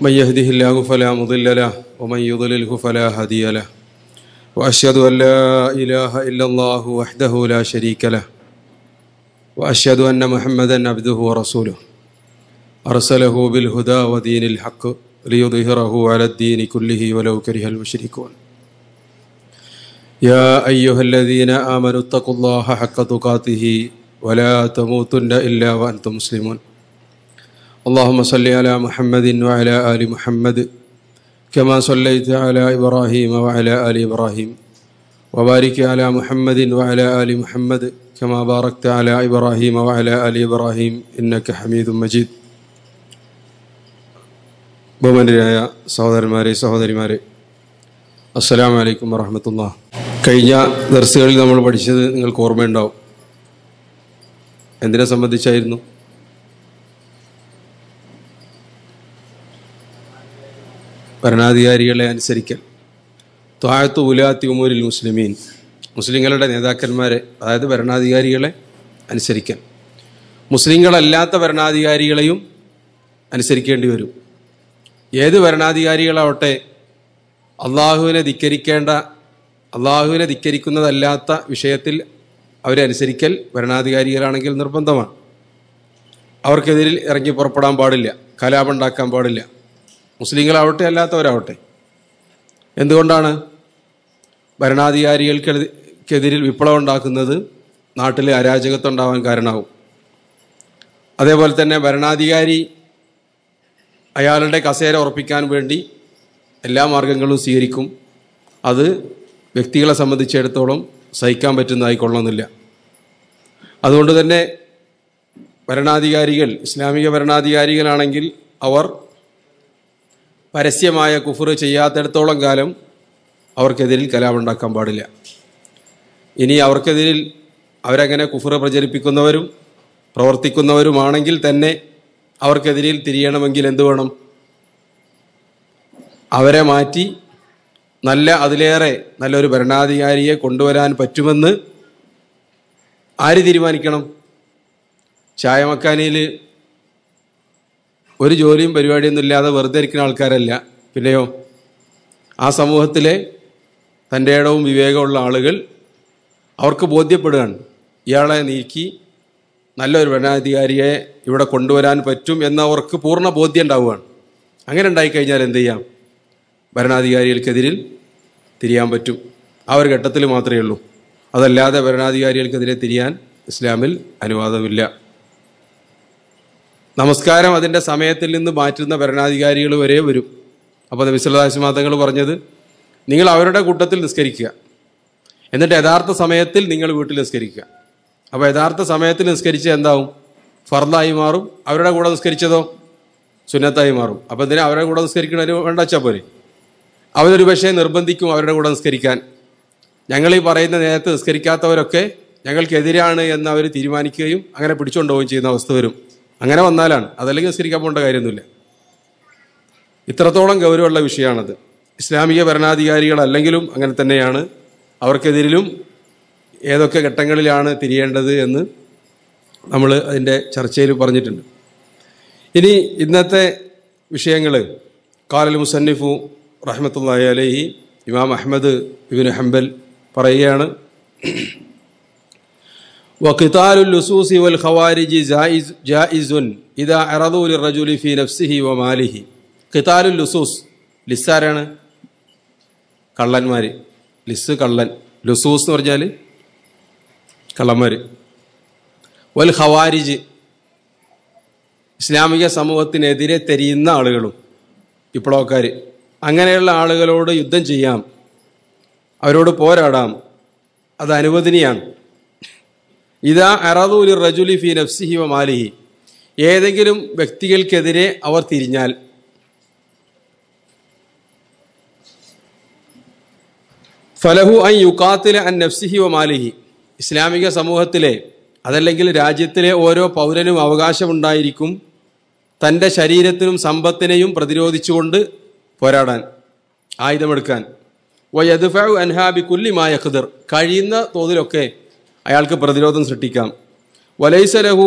من يهده الله فلا مضل له ومن يضلله فلا هدي له واشهد ان لا اله الا الله وحده لا شريك له واشهد ان محمدا عبده ورسوله ارسله بالهدى ودين الحق ليظهره على الدين كله ولو كره المشركون يا ايها الذين امنوا اتقوا الله حق تقاته ولا تموتن الا وانتم مسلمون اللهم صل على محمد وعلى آل محمد كما صليت على إبراهيم وعلى آل إبراهيم وبارك على محمد وعلى آل محمد كما باركت على إبراهيم وعلى آل إبراهيم إنك حميد مجيد ബഹുമാനരായ സഹോദരന്മാരെ സഹോദരിമാരെ അസ്സലാം വലൈക്കും വറഹമത്തുള്ള കഴിഞ്ഞ ദർസുകളിൽ നമ്മൾ പഠിച്ചത് നിങ്ങൾക്ക് ഓർമ്മയുണ്ടാവും എന്തിനെ സംബന്ധിച്ചായിരുന്നു ഭരണാധികാരികളെ അനുസരിക്കൽ ത്വാഴത്ത് ഉലാത്തി ഉമൂരിൽ മുസ്ലിമീൻ മുസ്ലിങ്ങളുടെ നേതാക്കന്മാരെ അതായത് ഭരണാധികാരികളെ അനുസരിക്കൽ മുസ്ലിങ്ങളല്ലാത്ത ഭരണാധികാരികളെയും അനുസരിക്കേണ്ടി വരും ഏത് ഭരണാധികാരികളാവട്ടെ അള്ളാഹുവിനെ ധിക്കരിക്കേണ്ട അള്ളാഹുവിനെ ധിക്കരിക്കുന്നതല്ലാത്ത വിഷയത്തിൽ അവരെ അനുസരിക്കൽ ഭരണാധികാരികളാണെങ്കിൽ നിർബന്ധമാണ് അവർക്കെതിരിൽ ഇറങ്ങി പുറപ്പെടാൻ പാടില്ല കലാപമുണ്ടാക്കാൻ പാടില്ല മുസ്ലിങ്ങളാവട്ടെ അല്ലാത്തവരാവട്ടെ എന്തുകൊണ്ടാണ് ഭരണാധികാരികൾക്കെതിരിൽ വിപ്ലവം ഉണ്ടാക്കുന്നത് നാട്ടിലെ അരാജകത്വം ഉണ്ടാവാൻ കാരണമാവും അതേപോലെ തന്നെ ഭരണാധികാരി അയാളുടെ കസേര ഉറപ്പിക്കാൻ വേണ്ടി എല്ലാ മാർഗങ്ങളും സ്വീകരിക്കും അത് വ്യക്തികളെ സംബന്ധിച്ചിടത്തോളം സഹിക്കാൻ പറ്റുന്നതായിക്കൊള്ളുന്നില്ല അതുകൊണ്ട് തന്നെ ഭരണാധികാരികൾ ഇസ്ലാമിക ഭരണാധികാരികളാണെങ്കിൽ അവർ പരസ്യമായ കുഫർ ചെയ്യാത്തിടത്തോളം കാലം അവർക്കെതിരിൽ കലാമുണ്ടാക്കാൻ പാടില്ല ഇനി അവർക്കെതിരിൽ അവരങ്ങനെ കുഫർ പ്രചരിപ്പിക്കുന്നവരും പ്രവർത്തിക്കുന്നവരുമാണെങ്കിൽ തന്നെ അവർക്കെതിരിൽ തിരിയണമെങ്കിൽ എന്തു വേണം അവരെ മാറ്റി നല്ല അതിലേറെ നല്ലൊരു ഭരണാധികാരിയെ കൊണ്ടുവരാൻ പറ്റുമെന്ന് ആര് തീരുമാനിക്കണം ചായമക്കാനിയിൽ ഒരു ജോലിയും പരിപാടിയൊന്നും ഇല്ലാതെ വെറുതെ ഇരിക്കുന്ന ആൾക്കാരല്ല പിന്നെയോ ആ സമൂഹത്തിലെ തൻ്റെ ഇടവും വിവേകമുള്ള ആളുകൾ അവർക്ക് ബോധ്യപ്പെടുകയാണ് ഇയാളെ നീക്കി നല്ലൊരു ഭരണാധികാരിയെ ഇവിടെ കൊണ്ടുവരാൻ പറ്റും എന്ന് അവർക്ക് പൂർണ്ണ ബോധ്യം ഉണ്ടാവുകയാണ് അങ്ങനെ ഉണ്ടായിക്കഴിഞ്ഞാൽ എന്ത് ചെയ്യാം ഭരണാധികാരികൾക്കെതിരിൽ തിരിയാൻ പറ്റും ആ ഒരു ഘട്ടത്തിൽ മാത്രമേ ഉള്ളൂ അതല്ലാതെ ഭരണാധികാരികൾക്കെതിരെ തിരിയാൻ ഇസ്ലാമിൽ അനുവാദമില്ല നമസ്കാരം അതിൻ്റെ സമയത്തിൽ നിന്ന് മാറ്റുന്ന ഭരണാധികാരികൾ വരെ വരും അപ്പോൾ നബിസ്വല്ലാസ് മാതങ്ങൾ പറഞ്ഞത് നിങ്ങൾ അവരുടെ കൂട്ടത്തിൽ നിസ്കരിക്കുക എന്നിട്ട് യഥാർത്ഥ സമയത്തിൽ നിങ്ങൾ വീട്ടിൽ നിസ്കരിക്കുക അപ്പോൾ യഥാർത്ഥ സമയത്തിൽ നിസ്കരിച്ച എന്താവും ഫർദായി മാറും അവരുടെ കൂടെ നിസ്കരിച്ചതോ സുന്നത്തായി മാറും അപ്പോൾ എന്തിനാ അവരുടെ കൂടെ നിസ്കരിക്കണതിന് വേണ്ട വെച്ചാൽ പോരെ അവരൊരു പക്ഷേ നിർബന്ധിക്കും അവരുടെ കൂടെ നിസ്കരിക്കാൻ ഞങ്ങൾ ഈ പറയുന്ന നേരത്തെ നിസ്കരിക്കാത്തവരൊക്കെ ഞങ്ങൾക്കെതിരാണ് എന്ന് അവർ തീരുമാനിക്കുകയും അങ്ങനെ പിടിച്ചുകൊണ്ടുപോവുകയും ചെയ്യുന്ന അവസ്ഥ വരും അങ്ങനെ വന്നാലാണ് അതല്ലെങ്കിൽ നിസ്കരിക്കാൻ പോകേണ്ട കാര്യമൊന്നുമില്ല ഇത്രത്തോളം ഗൗരവമുള്ള വിഷയമാണത് ഇസ്ലാമിക ഭരണാധികാരികളല്ലെങ്കിലും അങ്ങനെ തന്നെയാണ് അവർക്കെതിരിലും ഏതൊക്കെ ഘട്ടങ്ങളിലാണ് തിരിയേണ്ടത് എന്ന് നമ്മൾ അതിൻ്റെ ചർച്ചയിൽ പറഞ്ഞിട്ടുണ്ട് ഇനി ഇന്നത്തെ വിഷയങ്ങൾ കാലൽ മുസന്നിഫു റഹ്മത്തുള്ള അലഹി ഇമാം അഹമ്മദ് ഇബിൻ ഹംബൽ പറയുകയാണ് വഖിതാലുൽ ലുസൂസി വൽ ജായിസ് ഇദാ ഫീ നഫ്സിഹി ഖിതാലുൽ ലിസ്സാരാണ് കള്ളന്മാർ ലിസ് കള്ളൻ ലുസൂസ് എന്ന് പറഞ്ഞാൽ കള്ളന്മാർ വൽ ഖവാരിജ് ഇസ്ലാമിക സമൂഹത്തിനെതിരെ തെരിയുന്ന ആളുകളും വിപ്ലവക്കാർ അങ്ങനെയുള്ള ആളുകളോട് യുദ്ധം ചെയ്യാം അവരോട് പോരാടാം അത് അനുവദനീയാണ് ഇതാ അറദൂലി റജുലി ഫി നഫ്സിഹി വ മാലിഹി ഏതെങ്കിലും വ്യക്തികൾക്കെതിരെ അവർ തിരിഞ്ഞാൽ ഫലഹു അൻ യുക്കാത്തിലെ അൻ നഫ്സിഹി വ മാലിഹി ഇസ്ലാമിക സമൂഹത്തിലെ അതല്ലെങ്കിൽ രാജ്യത്തിലെ ഓരോ പൗരനും അവകാശമുണ്ടായിരിക്കും തൻ്റെ ശരീരത്തിനും സമ്പത്തിനെയും പ്രതിരോധിച്ചുകൊണ്ട് പോരാടാൻ ആയുധമെടുക്കാൻ യദ്ഫു അൻഹാബി കുല്ലിമായ ഖദർ കഴിയുന്ന തോതിലൊക്കെ അയാൾക്ക് പ്രതിരോധം സൃഷ്ടിക്കാം വലൈസലഹു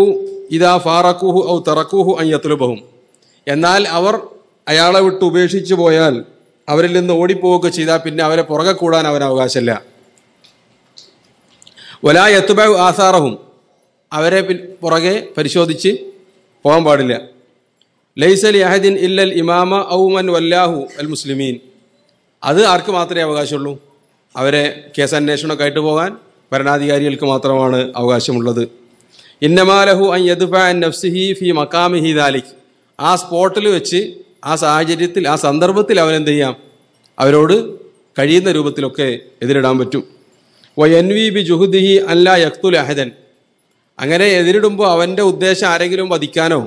ഇതാ ഫാറക്കുഹു ഔ തറക്കുഹു അയ്യത്തുലുബഹും എന്നാൽ അവർ അയാളെ വിട്ട് ഉപേക്ഷിച്ചു പോയാൽ അവരിൽ നിന്ന് ഓടിപ്പോവുക ചെയ്താൽ പിന്നെ അവരെ പുറകെ കൂടാൻ അവൻ അവകാശമില്ല വലാ എത്തുബാവ് ആസാറഹും അവരെ പുറകെ പരിശോധിച്ച് പോകാൻ പാടില്ല ലൈസൽ യഹദിൻ ഇല്ലൽ ഇമാമ ഔമൻ വല്ലാഹു അൽ മുസ്ലിമീൻ അത് ആർക്ക് മാത്രമേ അവകാശമുള്ളൂ അവരെ കേസ് ആയിട്ട് പോകാൻ ഭരണാധികാരികൾക്ക് മാത്രമാണ് അവകാശമുള്ളത് ഇന്നമാലഹു അൻ യദുഫ നഫ്സിഹി ഫി ഹി ദാലിഖ് ആ സ്പോട്ടിൽ വെച്ച് ആ സാഹചര്യത്തിൽ ആ സന്ദർഭത്തിൽ അവനെന്ത് ചെയ്യാം അവരോട് കഴിയുന്ന രൂപത്തിലൊക്കെ എതിരിടാൻ പറ്റും വി ബി ജുഹുദിഹി അല്ല യക്തുൽ അഹദൻ അങ്ങനെ എതിരിടുമ്പോൾ അവൻ്റെ ഉദ്ദേശം ആരെങ്കിലും വധിക്കാനോ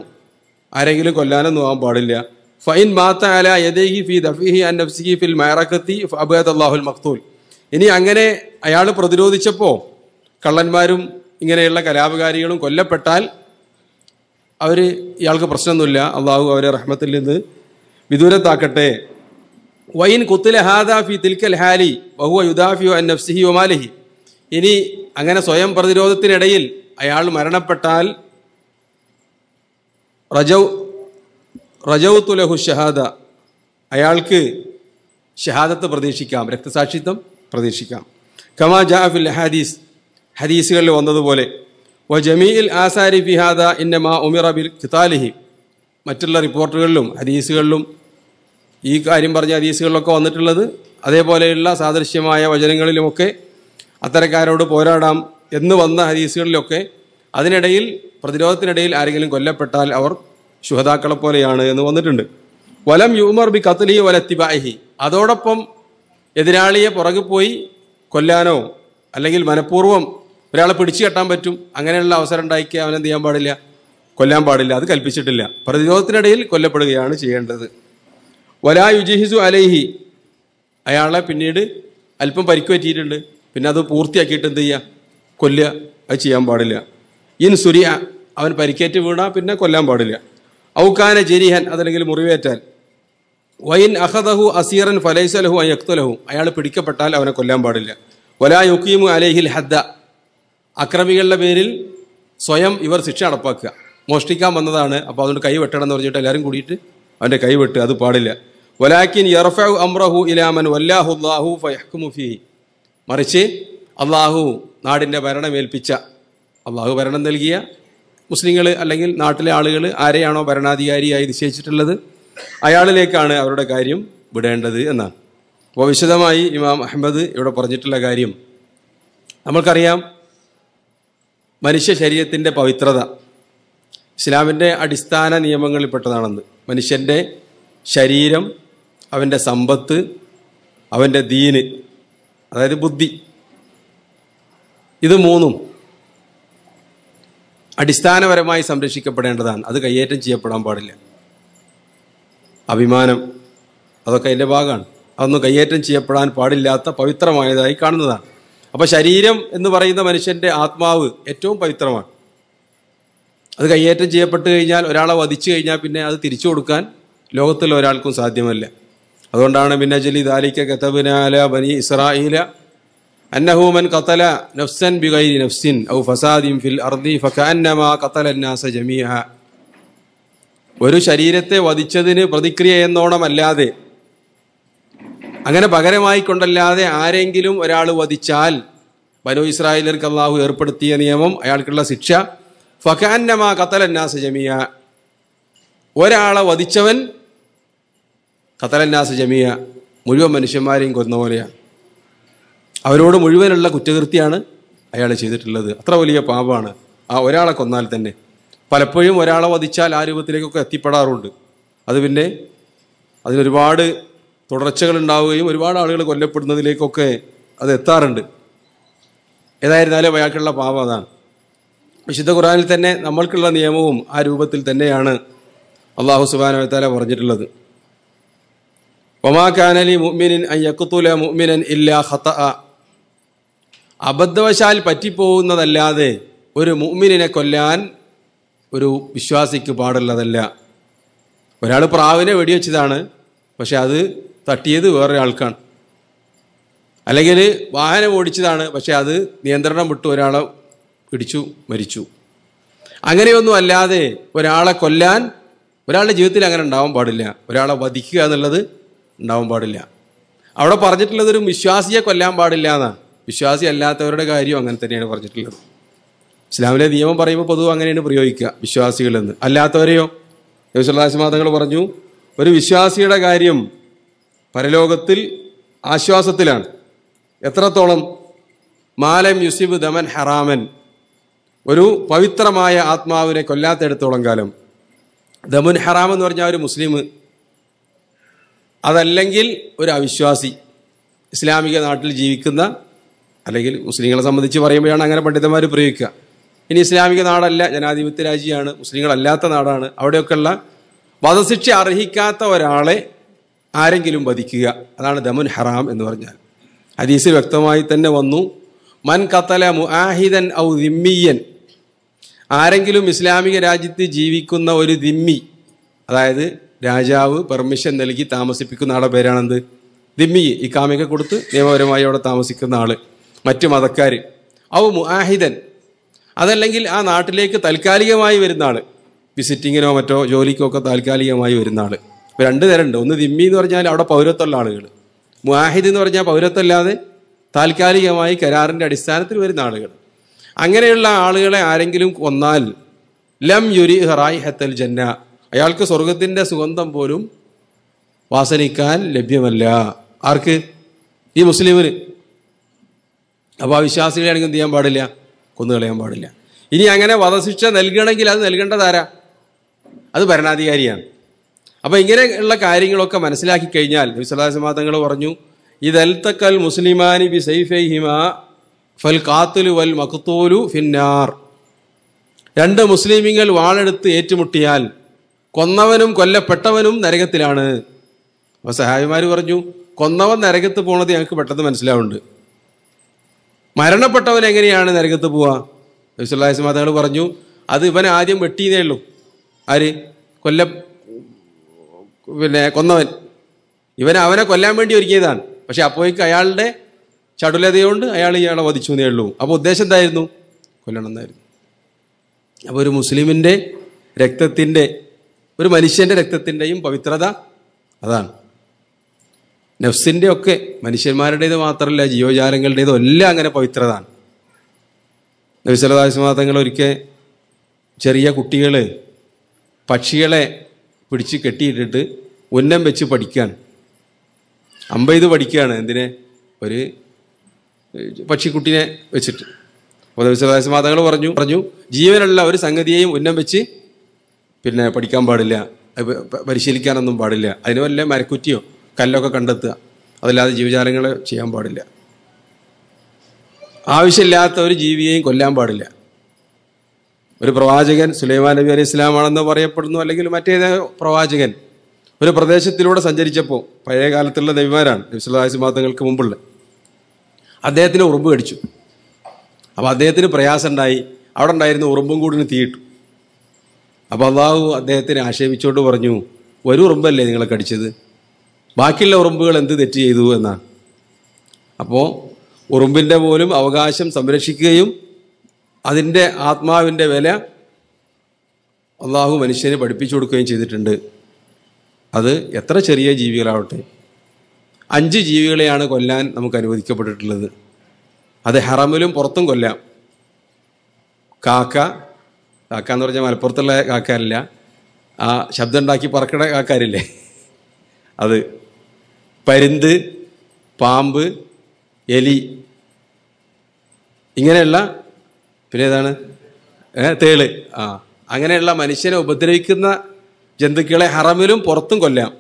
ആരെങ്കിലും കൊല്ലാനൊന്നും ആവാൻ പാടില്ല ഫൈൻ മാത്ത അല യദേഹി ഫി ദഫിഹി അൻ നഫ്സിഹി ഫിൽ മൈറക്കത്തി അബ്ദുല്ലാഹുൽ അള്ളാഹുൽ മഖ്തൂൽ ഇനി അങ്ങനെ അയാൾ പ്രതിരോധിച്ചപ്പോൾ കള്ളന്മാരും ഇങ്ങനെയുള്ള കലാപകാരികളും കൊല്ലപ്പെട്ടാൽ അവർ ഇയാൾക്ക് പ്രശ്നമൊന്നുമില്ല അള്ളാഹു അവരെ റഹ്മത്തിൽ നിന്ന് വിദൂരത്താക്കട്ടെ വൈൻ കുത്തിലെ ഹാദാഫി തിൽക്കൽ ഹാലി ബഹു യുദാഫിയോ അൻ നഫ്സിഹി ഒമാലിഹി ഇനി അങ്ങനെ സ്വയം പ്രതിരോധത്തിനിടയിൽ അയാൾ മരണപ്പെട്ടാൽ റജൗ റജൗത്തുലഹു ഷഹാദ അയാൾക്ക് ഷഹാദത്ത് പ്രതീക്ഷിക്കാം രക്തസാക്ഷിത്വം പ്രതീക്ഷിക്കാം കമാ ജാഫിൽ ഹദീസ് ഹദീസുകളിൽ വന്നതുപോലെ വ ജമീൽ ആസാരി ഫിഹാദ ഇന്നമാ ഉമിറ ബിൽ കിതാലിഹി മറ്റുള്ള റിപ്പോർട്ടുകളിലും ഹദീസുകളിലും ഈ കാര്യം പറഞ്ഞ ഹദീസുകളിലൊക്കെ വന്നിട്ടുള്ളത് അതേപോലെയുള്ള സാദൃശ്യമായ വചനങ്ങളിലുമൊക്കെ അത്തരക്കാരോട് പോരാടാം എന്ന് വന്ന ഹദീസുകളിലൊക്കെ അതിനിടയിൽ പ്രതിരോധത്തിനിടയിൽ ആരെങ്കിലും കൊല്ലപ്പെട്ടാൽ അവർ ശുഹതാക്കളെ പോലെയാണ് എന്ന് വന്നിട്ടുണ്ട് വലം യുമർ ബി കത്തലി വലത്തിബാഹി അതോടൊപ്പം എതിരാളിയെ പുറകെ പോയി കൊല്ലാനോ അല്ലെങ്കിൽ മനഃപൂർവ്വം ഒരാളെ പിടിച്ചു കെട്ടാൻ പറ്റും അങ്ങനെയുള്ള അവസരം ഉണ്ടാക്കി അവൻ ചെയ്യാൻ പാടില്ല കൊല്ലാൻ പാടില്ല അത് കൽപ്പിച്ചിട്ടില്ല പ്രതിരോധത്തിനിടയിൽ കൊല്ലപ്പെടുകയാണ് ചെയ്യേണ്ടത് വലാ യുജിഹിസു അലൈഹി അയാളെ പിന്നീട് അല്പം പരിക്ക് പറ്റിയിട്ടുണ്ട് പിന്നെ അത് പൂർത്തിയാക്കിയിട്ട് എന്ത് ചെയ്യുക കൊല്ല അത് ചെയ്യാൻ പാടില്ല ഇൻ സുരിയ അവൻ പരിക്കേറ്റ് വീണാൽ പിന്നെ കൊല്ലാൻ പാടില്ല ഔക്കാന ജരിഹൻ അതല്ലെങ്കിൽ മുറിവേറ്റാൽ വൈൻ അഹദഹു അസീറൻ ഫലൈസലഹു അയക്തലഹു അയാൾ പിടിക്കപ്പെട്ടാൽ അവനെ കൊല്ലാൻ പാടില്ല വലാ യുക്കീമു അലേഹിൽ ഹദ്ദ അക്രമികളുടെ പേരിൽ സ്വയം ഇവർ ശിക്ഷ അടപ്പാക്കുക മോഷ്ടിക്കാൻ വന്നതാണ് അപ്പോൾ അതുകൊണ്ട് കൈ വെട്ടണം എന്ന് പറഞ്ഞിട്ട് എല്ലാവരും കൂടിയിട്ട് അവൻ്റെ കൈ വെട്ട് അത് പാടില്ല വലാക്കിൻ യറഫു അമ്രഹു ഇലാമൻ വല്ലാഹുല്ലാഹു ഫഹ്കുമുഫി മറിച്ച് അള്ളാഹു നാടിൻ്റെ ഭരണമേൽപ്പിച്ച അള്ളാഹു ഭരണം നൽകിയ മുസ്ലിങ്ങൾ അല്ലെങ്കിൽ നാട്ടിലെ ആളുകൾ ആരെയാണോ ഭരണാധികാരിയായി നിശ്ചയിച്ചിട്ടുള്ളത് അയാളിലേക്കാണ് അവരുടെ കാര്യം വിടേണ്ടത് എന്നാണ് അപ്പോൾ വിശദമായി ഇമാം അഹമ്മദ് ഇവിടെ പറഞ്ഞിട്ടുള്ള കാര്യം നമ്മൾക്കറിയാം മനുഷ്യ ശരീരത്തിൻ്റെ പവിത്രത ഇസ്ലാമിൻ്റെ അടിസ്ഥാന നിയമങ്ങളിൽപ്പെട്ടതാണെന്ന് മനുഷ്യൻ്റെ ശരീരം അവൻ്റെ സമ്പത്ത് അവൻ്റെ ദീന് അതായത് ബുദ്ധി ഇത് മൂന്നും അടിസ്ഥാനപരമായി സംരക്ഷിക്കപ്പെടേണ്ടതാണ് അത് കയ്യേറ്റം ചെയ്യപ്പെടാൻ പാടില്ല അഭിമാനം അതൊക്കെ അതിൻ്റെ ഭാഗമാണ് അതൊന്നും കയ്യേറ്റം ചെയ്യപ്പെടാൻ പാടില്ലാത്ത പവിത്രമായതായി കാണുന്നതാണ് അപ്പോൾ ശരീരം എന്ന് പറയുന്ന മനുഷ്യൻ്റെ ആത്മാവ് ഏറ്റവും പവിത്രമാണ് അത് കയ്യേറ്റം ചെയ്യപ്പെട്ട് കഴിഞ്ഞാൽ ഒരാളെ വധിച്ചു കഴിഞ്ഞാൽ പിന്നെ അത് തിരിച്ചു കൊടുക്കാൻ ലോകത്തിൽ ഒരാൾക്കും സാധ്യമല്ല അതുകൊണ്ടാണ് പിന്നെ ജലി ദാലിക്ക കത്തബിനാല ബനി ഇസ്രായില അന്നഹൂമൻ കത്തല നഫ്സൻ ബിഗൈരി നഫ്സിൻ ഔ ഫസാദിം ഫിൽ അർദി ഫക്കഅന്നമാ കത്തല الناس ഒരു ശരീരത്തെ വധിച്ചതിന് പ്രതിക്രിയ എന്നോണമല്ലാതെ അങ്ങനെ പകരമായി കൊണ്ടല്ലാതെ ആരെങ്കിലും ഒരാൾ വധിച്ചാൽ ബനു ഇസ്രായേലർക്ക് അള്ളാഹു ഏർപ്പെടുത്തിയ നിയമം അയാൾക്കുള്ള ശിക്ഷ ഫഖാന്നമ അന്നാസ് ജമിയ ഒരാളെ വധിച്ചവൻ അന്നാസ് ജമിയ മുഴുവൻ മനുഷ്യന്മാരെയും കൊന്ന പോലെയാണ് അവരോട് മുഴുവനുള്ള കുറ്റകൃത്യാണ് അയാൾ ചെയ്തിട്ടുള്ളത് അത്ര വലിയ പാപമാണ് ആ ഒരാളെ കൊന്നാൽ തന്നെ പലപ്പോഴും ഒരാളെ വധിച്ചാൽ ആ രൂപത്തിലേക്കൊക്കെ എത്തിപ്പെടാറുണ്ട് അത് പിന്നെ അതിനൊരുപാട് തുടർച്ചകൾ ഉണ്ടാവുകയും ഒരുപാട് ആളുകൾ കൊല്ലപ്പെടുന്നതിലേക്കൊക്കെ അത് എത്താറുണ്ട് ഏതായിരുന്നാലും അയാൾക്കുള്ള പാപം അതാണ് വിശുദ്ധ ഖുറാനിൽ തന്നെ നമ്മൾക്കുള്ള നിയമവും ആ രൂപത്തിൽ തന്നെയാണ് അള്ളാഹു സുബാനത്താല പറഞ്ഞിട്ടുള്ളത് ഒമാ കാനലി മുഅ്മിനിൻ അയ്യക്കുത്തുല മുഅ്മിനൻ ഇല്ല ഹത്ത അബദ്ധവശാൽ പറ്റിപ്പോകുന്നതല്ലാതെ ഒരു മുഅ്മിനിനെ കൊല്ലാൻ ഒരു വിശ്വാസിക്ക് പാടുള്ളതല്ല ഒരാൾ പ്രാവിനെ വെടിവെച്ചതാണ് പക്ഷെ അത് തട്ടിയത് വേറൊരാൾക്കാണ് അല്ലെങ്കിൽ വാഹനം ഓടിച്ചതാണ് പക്ഷെ അത് നിയന്ത്രണം വിട്ടു ഒരാളെ പിടിച്ചു മരിച്ചു അങ്ങനെയൊന്നും അല്ലാതെ ഒരാളെ കൊല്ലാൻ ഒരാളുടെ ജീവിതത്തിൽ അങ്ങനെ ഉണ്ടാവാൻ പാടില്ല ഒരാളെ വധിക്കുക എന്നുള്ളത് ഉണ്ടാവാൻ പാടില്ല അവിടെ പറഞ്ഞിട്ടുള്ളത് ഒരു വിശ്വാസിയെ കൊല്ലാൻ പാടില്ല എന്നാണ് വിശ്വാസി അല്ലാത്തവരുടെ കാര്യം അങ്ങനെ തന്നെയാണ് പറഞ്ഞിട്ടുള്ളത് ഇസ്ലാമിലെ നിയമം പറയുമ്പോൾ പൊതുവെ അങ്ങനെയാണ് പ്രയോഗിക്കുക വിശ്വാസികളെന്ന് അല്ലാത്തവരെയോ യോശുല്ലാസിമാതങ്ങൾ പറഞ്ഞു ഒരു വിശ്വാസിയുടെ കാര്യം പരലോകത്തിൽ ആശ്വാസത്തിലാണ് എത്രത്തോളം മാലം യുസിബ് ദമൻ ഹറാമൻ ഒരു പവിത്രമായ ആത്മാവിനെ കൊല്ലാത്തെടുത്തോളം കാലം ദമുൻ ഹറാം എന്ന് പറഞ്ഞാൽ ഒരു മുസ്ലിം അതല്ലെങ്കിൽ ഒരു അവിശ്വാസി ഇസ്ലാമിക നാട്ടിൽ ജീവിക്കുന്ന അല്ലെങ്കിൽ മുസ്ലിങ്ങളെ സംബന്ധിച്ച് പറയുമ്പോഴാണ് അങ്ങനെ പണ്ഡിതന്മാർ പ്രയോഗിക്കുക ഇനി ഇസ്ലാമിക നാടല്ല ജനാധിപത്യ രാജ്യമാണ് മുസ്ലിങ്ങളല്ലാത്ത നാടാണ് അവിടെയൊക്കെയുള്ള വധശിക്ഷ അർഹിക്കാത്ത ഒരാളെ ആരെങ്കിലും വധിക്കുക അതാണ് ദമുൻ ഹറാം എന്ന് പറഞ്ഞാൽ ഹദീസ് വ്യക്തമായി തന്നെ വന്നു മൻ കത്തല മുആഹിദൻ ഔ ദിമ്മിയൻ ആരെങ്കിലും ഇസ്ലാമിക രാജ്യത്ത് ജീവിക്കുന്ന ഒരു ദിമ്മി അതായത് രാജാവ് പെർമിഷൻ നൽകി താമസിപ്പിക്കുന്ന ആളുടെ പേരാണെന്ത് ദിമ്മി ഇക്കാമയൊക്കെ കൊടുത്ത് നിയമപരമായി അവിടെ താമസിക്കുന്ന ആള് മറ്റു മതക്കാർ ഔ മുആഹിദൻ അതല്ലെങ്കിൽ ആ നാട്ടിലേക്ക് താൽക്കാലികമായി വരുന്ന ആൾ വിസിറ്റിങ്ങിനോ മറ്റോ ജോലിക്കോ ഒക്കെ താൽക്കാലികമായി വരുന്ന ആൾ ഇപ്പോൾ രണ്ട് തരമുണ്ട് ഒന്ന് ദിമ്മി എന്ന് പറഞ്ഞാൽ അവിടെ പൗരത്വമുള്ള ആളുകൾ മുവാഹിദ് എന്ന് പറഞ്ഞാൽ പൗരത്വമില്ലാതെ താൽക്കാലികമായി കരാറിൻ്റെ അടിസ്ഥാനത്തിൽ വരുന്ന ആളുകൾ അങ്ങനെയുള്ള ആളുകളെ ആരെങ്കിലും കൊന്നാൽ ലം യുരി ഹറായ് ഹത്തൽ ജന്ന അയാൾക്ക് സ്വർഗത്തിൻ്റെ സുഗന്ധം പോലും വാസനിക്കാൻ ലഭ്യമല്ല ആർക്ക് ഈ മുസ്ലിമിന് അപ്പോൾ ആ വിശ്വാസികളെ ആണെങ്കിൽ എന്ത് ചെയ്യാൻ പാടില്ല കൊന്നുകളയാൻ പാടില്ല ഇനി അങ്ങനെ വധശിക്ഷ നൽകണമെങ്കിൽ അത് നൽകേണ്ടതാരാ അത് ഭരണാധികാരിയാണ് അപ്പോൾ ഇങ്ങനെയുള്ള കാര്യങ്ങളൊക്കെ മനസ്സിലാക്കി കഴിഞ്ഞാൽ വിസലാസിമാ തങ്ങൾ പറഞ്ഞു ഇതൽത്തക്കൽ മുസ്ലിമാനി ബി സൈഫൈഹിമ ഫൽ കാത്തുലു വൽ മക്തൂലു ഫിന്നാർ രണ്ട് മുസ്ലിമിങ്ങൾ വാളെടുത്ത് ഏറ്റുമുട്ടിയാൽ കൊന്നവനും കൊല്ലപ്പെട്ടവനും നരകത്തിലാണ് അപ്പോൾ സഹായിമാർ പറഞ്ഞു കൊന്നവൻ നരകത്ത് പോണത് ഞങ്ങൾക്ക് പെട്ടെന്ന് മനസ്സിലാവുന്നുണ്ട് മരണപ്പെട്ടവൻ എങ്ങനെയാണ് നരകത്ത് പോവുക നബിസ്വല്ലാസ്മാ തങ്ങൾ പറഞ്ഞു അത് ഇവൻ ആദ്യം വെട്ടിയതേ ഉള്ളൂ ആര് കൊല്ല പിന്നെ കൊന്നവൻ ഇവൻ അവനെ കൊല്ലാൻ വേണ്ടി ഒരുക്കിയതാണ് പക്ഷെ അപ്പോഴേക്ക് അയാളുടെ ചടുലതയോണ്ട് അയാൾ ഇയാളെ വധിച്ചു എന്നേ ഉള്ളൂ അപ്പോൾ ഉദ്ദേശം എന്തായിരുന്നു കൊല്ലണം എന്നായിരുന്നു അപ്പോൾ ഒരു മുസ്ലിമിൻ്റെ രക്തത്തിൻ്റെ ഒരു മനുഷ്യൻ്റെ രക്തത്തിൻ്റെയും പവിത്രത അതാണ് നഫ്സിൻ്റെ ഒക്കെ മനുഷ്യന്മാരുടേത് മാത്രമല്ല ജീവജാലങ്ങളുടേതും എല്ലാം അങ്ങനെ പവിത്രതാണ് നബിസലദാസ്മാതങ്ങൾ ഒരിക്കൽ ചെറിയ കുട്ടികൾ പക്ഷികളെ പിടിച്ച് കെട്ടിയിട്ടിട്ട് ഉന്നം വെച്ച് പഠിക്കുകയാണ് അമ്പത് പഠിക്കുകയാണ് എന്തിനെ ഒരു പക്ഷിക്കുട്ടിനെ വെച്ചിട്ട് അപ്പോൾ നബിസലദാസ്മാതങ്ങൾ പറഞ്ഞു പറഞ്ഞു ജീവനുള്ള ഒരു സംഗതിയെയും ഉന്നം വെച്ച് പിന്നെ പഠിക്കാൻ പാടില്ല പരിശീലിക്കാനൊന്നും പാടില്ല അതിന് വല്ല മരക്കുറ്റിയോ കല്ലൊക്കെ കണ്ടെത്തുക അതല്ലാതെ ജീവജാലങ്ങൾ ചെയ്യാൻ പാടില്ല ആവശ്യമില്ലാത്ത ഒരു ജീവിയെയും കൊല്ലാൻ പാടില്ല ഒരു പ്രവാചകൻ സുലൈമാൻ നബി അലൈഹി ഇസ്ലാമാണെന്ന് പറയപ്പെടുന്നു അല്ലെങ്കിൽ മറ്റേത് പ്രവാചകൻ ഒരു പ്രദേശത്തിലൂടെ സഞ്ചരിച്ചപ്പോൾ പഴയ കാലത്തുള്ള നബിമാരാണ് നബിസ്ലാസി മാതങ്ങൾക്ക് മുമ്പുള്ള അദ്ദേഹത്തിന് ഉറുമ്പ് കടിച്ചു അപ്പോൾ അദ്ദേഹത്തിന് ഉണ്ടായി അവിടെ ഉണ്ടായിരുന്ന ഉറുമ്പും കൂടി തീയിട്ടു അപ്പോൾ അള്ളാഹു അദ്ദേഹത്തിന് ആക്ഷേപിച്ചുകൊണ്ട് പറഞ്ഞു ഒരു ഉറുമ്പല്ലേ നിങ്ങളെ കടിച്ചത് ബാക്കിയുള്ള ഉറുമ്പുകൾ എന്ത് തെറ്റ് ചെയ്തു എന്നാണ് അപ്പോൾ ഉറുമ്പിൻ്റെ പോലും അവകാശം സംരക്ഷിക്കുകയും അതിൻ്റെ ആത്മാവിൻ്റെ വില അള്ളാഹു മനുഷ്യനെ പഠിപ്പിച്ചു കൊടുക്കുകയും ചെയ്തിട്ടുണ്ട് അത് എത്ര ചെറിയ ജീവികളാവട്ടെ അഞ്ച് ജീവികളെയാണ് കൊല്ലാൻ നമുക്ക് അനുവദിക്കപ്പെട്ടിട്ടുള്ളത് അത് ഹറമിലും പുറത്തും കൊല്ലാം കാക്ക കാക്ക എന്ന് പറഞ്ഞാൽ മലപ്പുറത്തുള്ള കാക്കാരില്ല ആ ശബ്ദം ഉണ്ടാക്കി പറക്കണ കാക്കാരില്ലേ അത് പരുന്ത് പാമ്പ് എലി ഇങ്ങനെയുള്ള പിന്നെ ഏതാണ് തേള് ആ അങ്ങനെയുള്ള മനുഷ്യനെ ഉപദ്രവിക്കുന്ന ജന്തുക്കളെ ഹറമിലും പുറത്തും കൊല്ലാം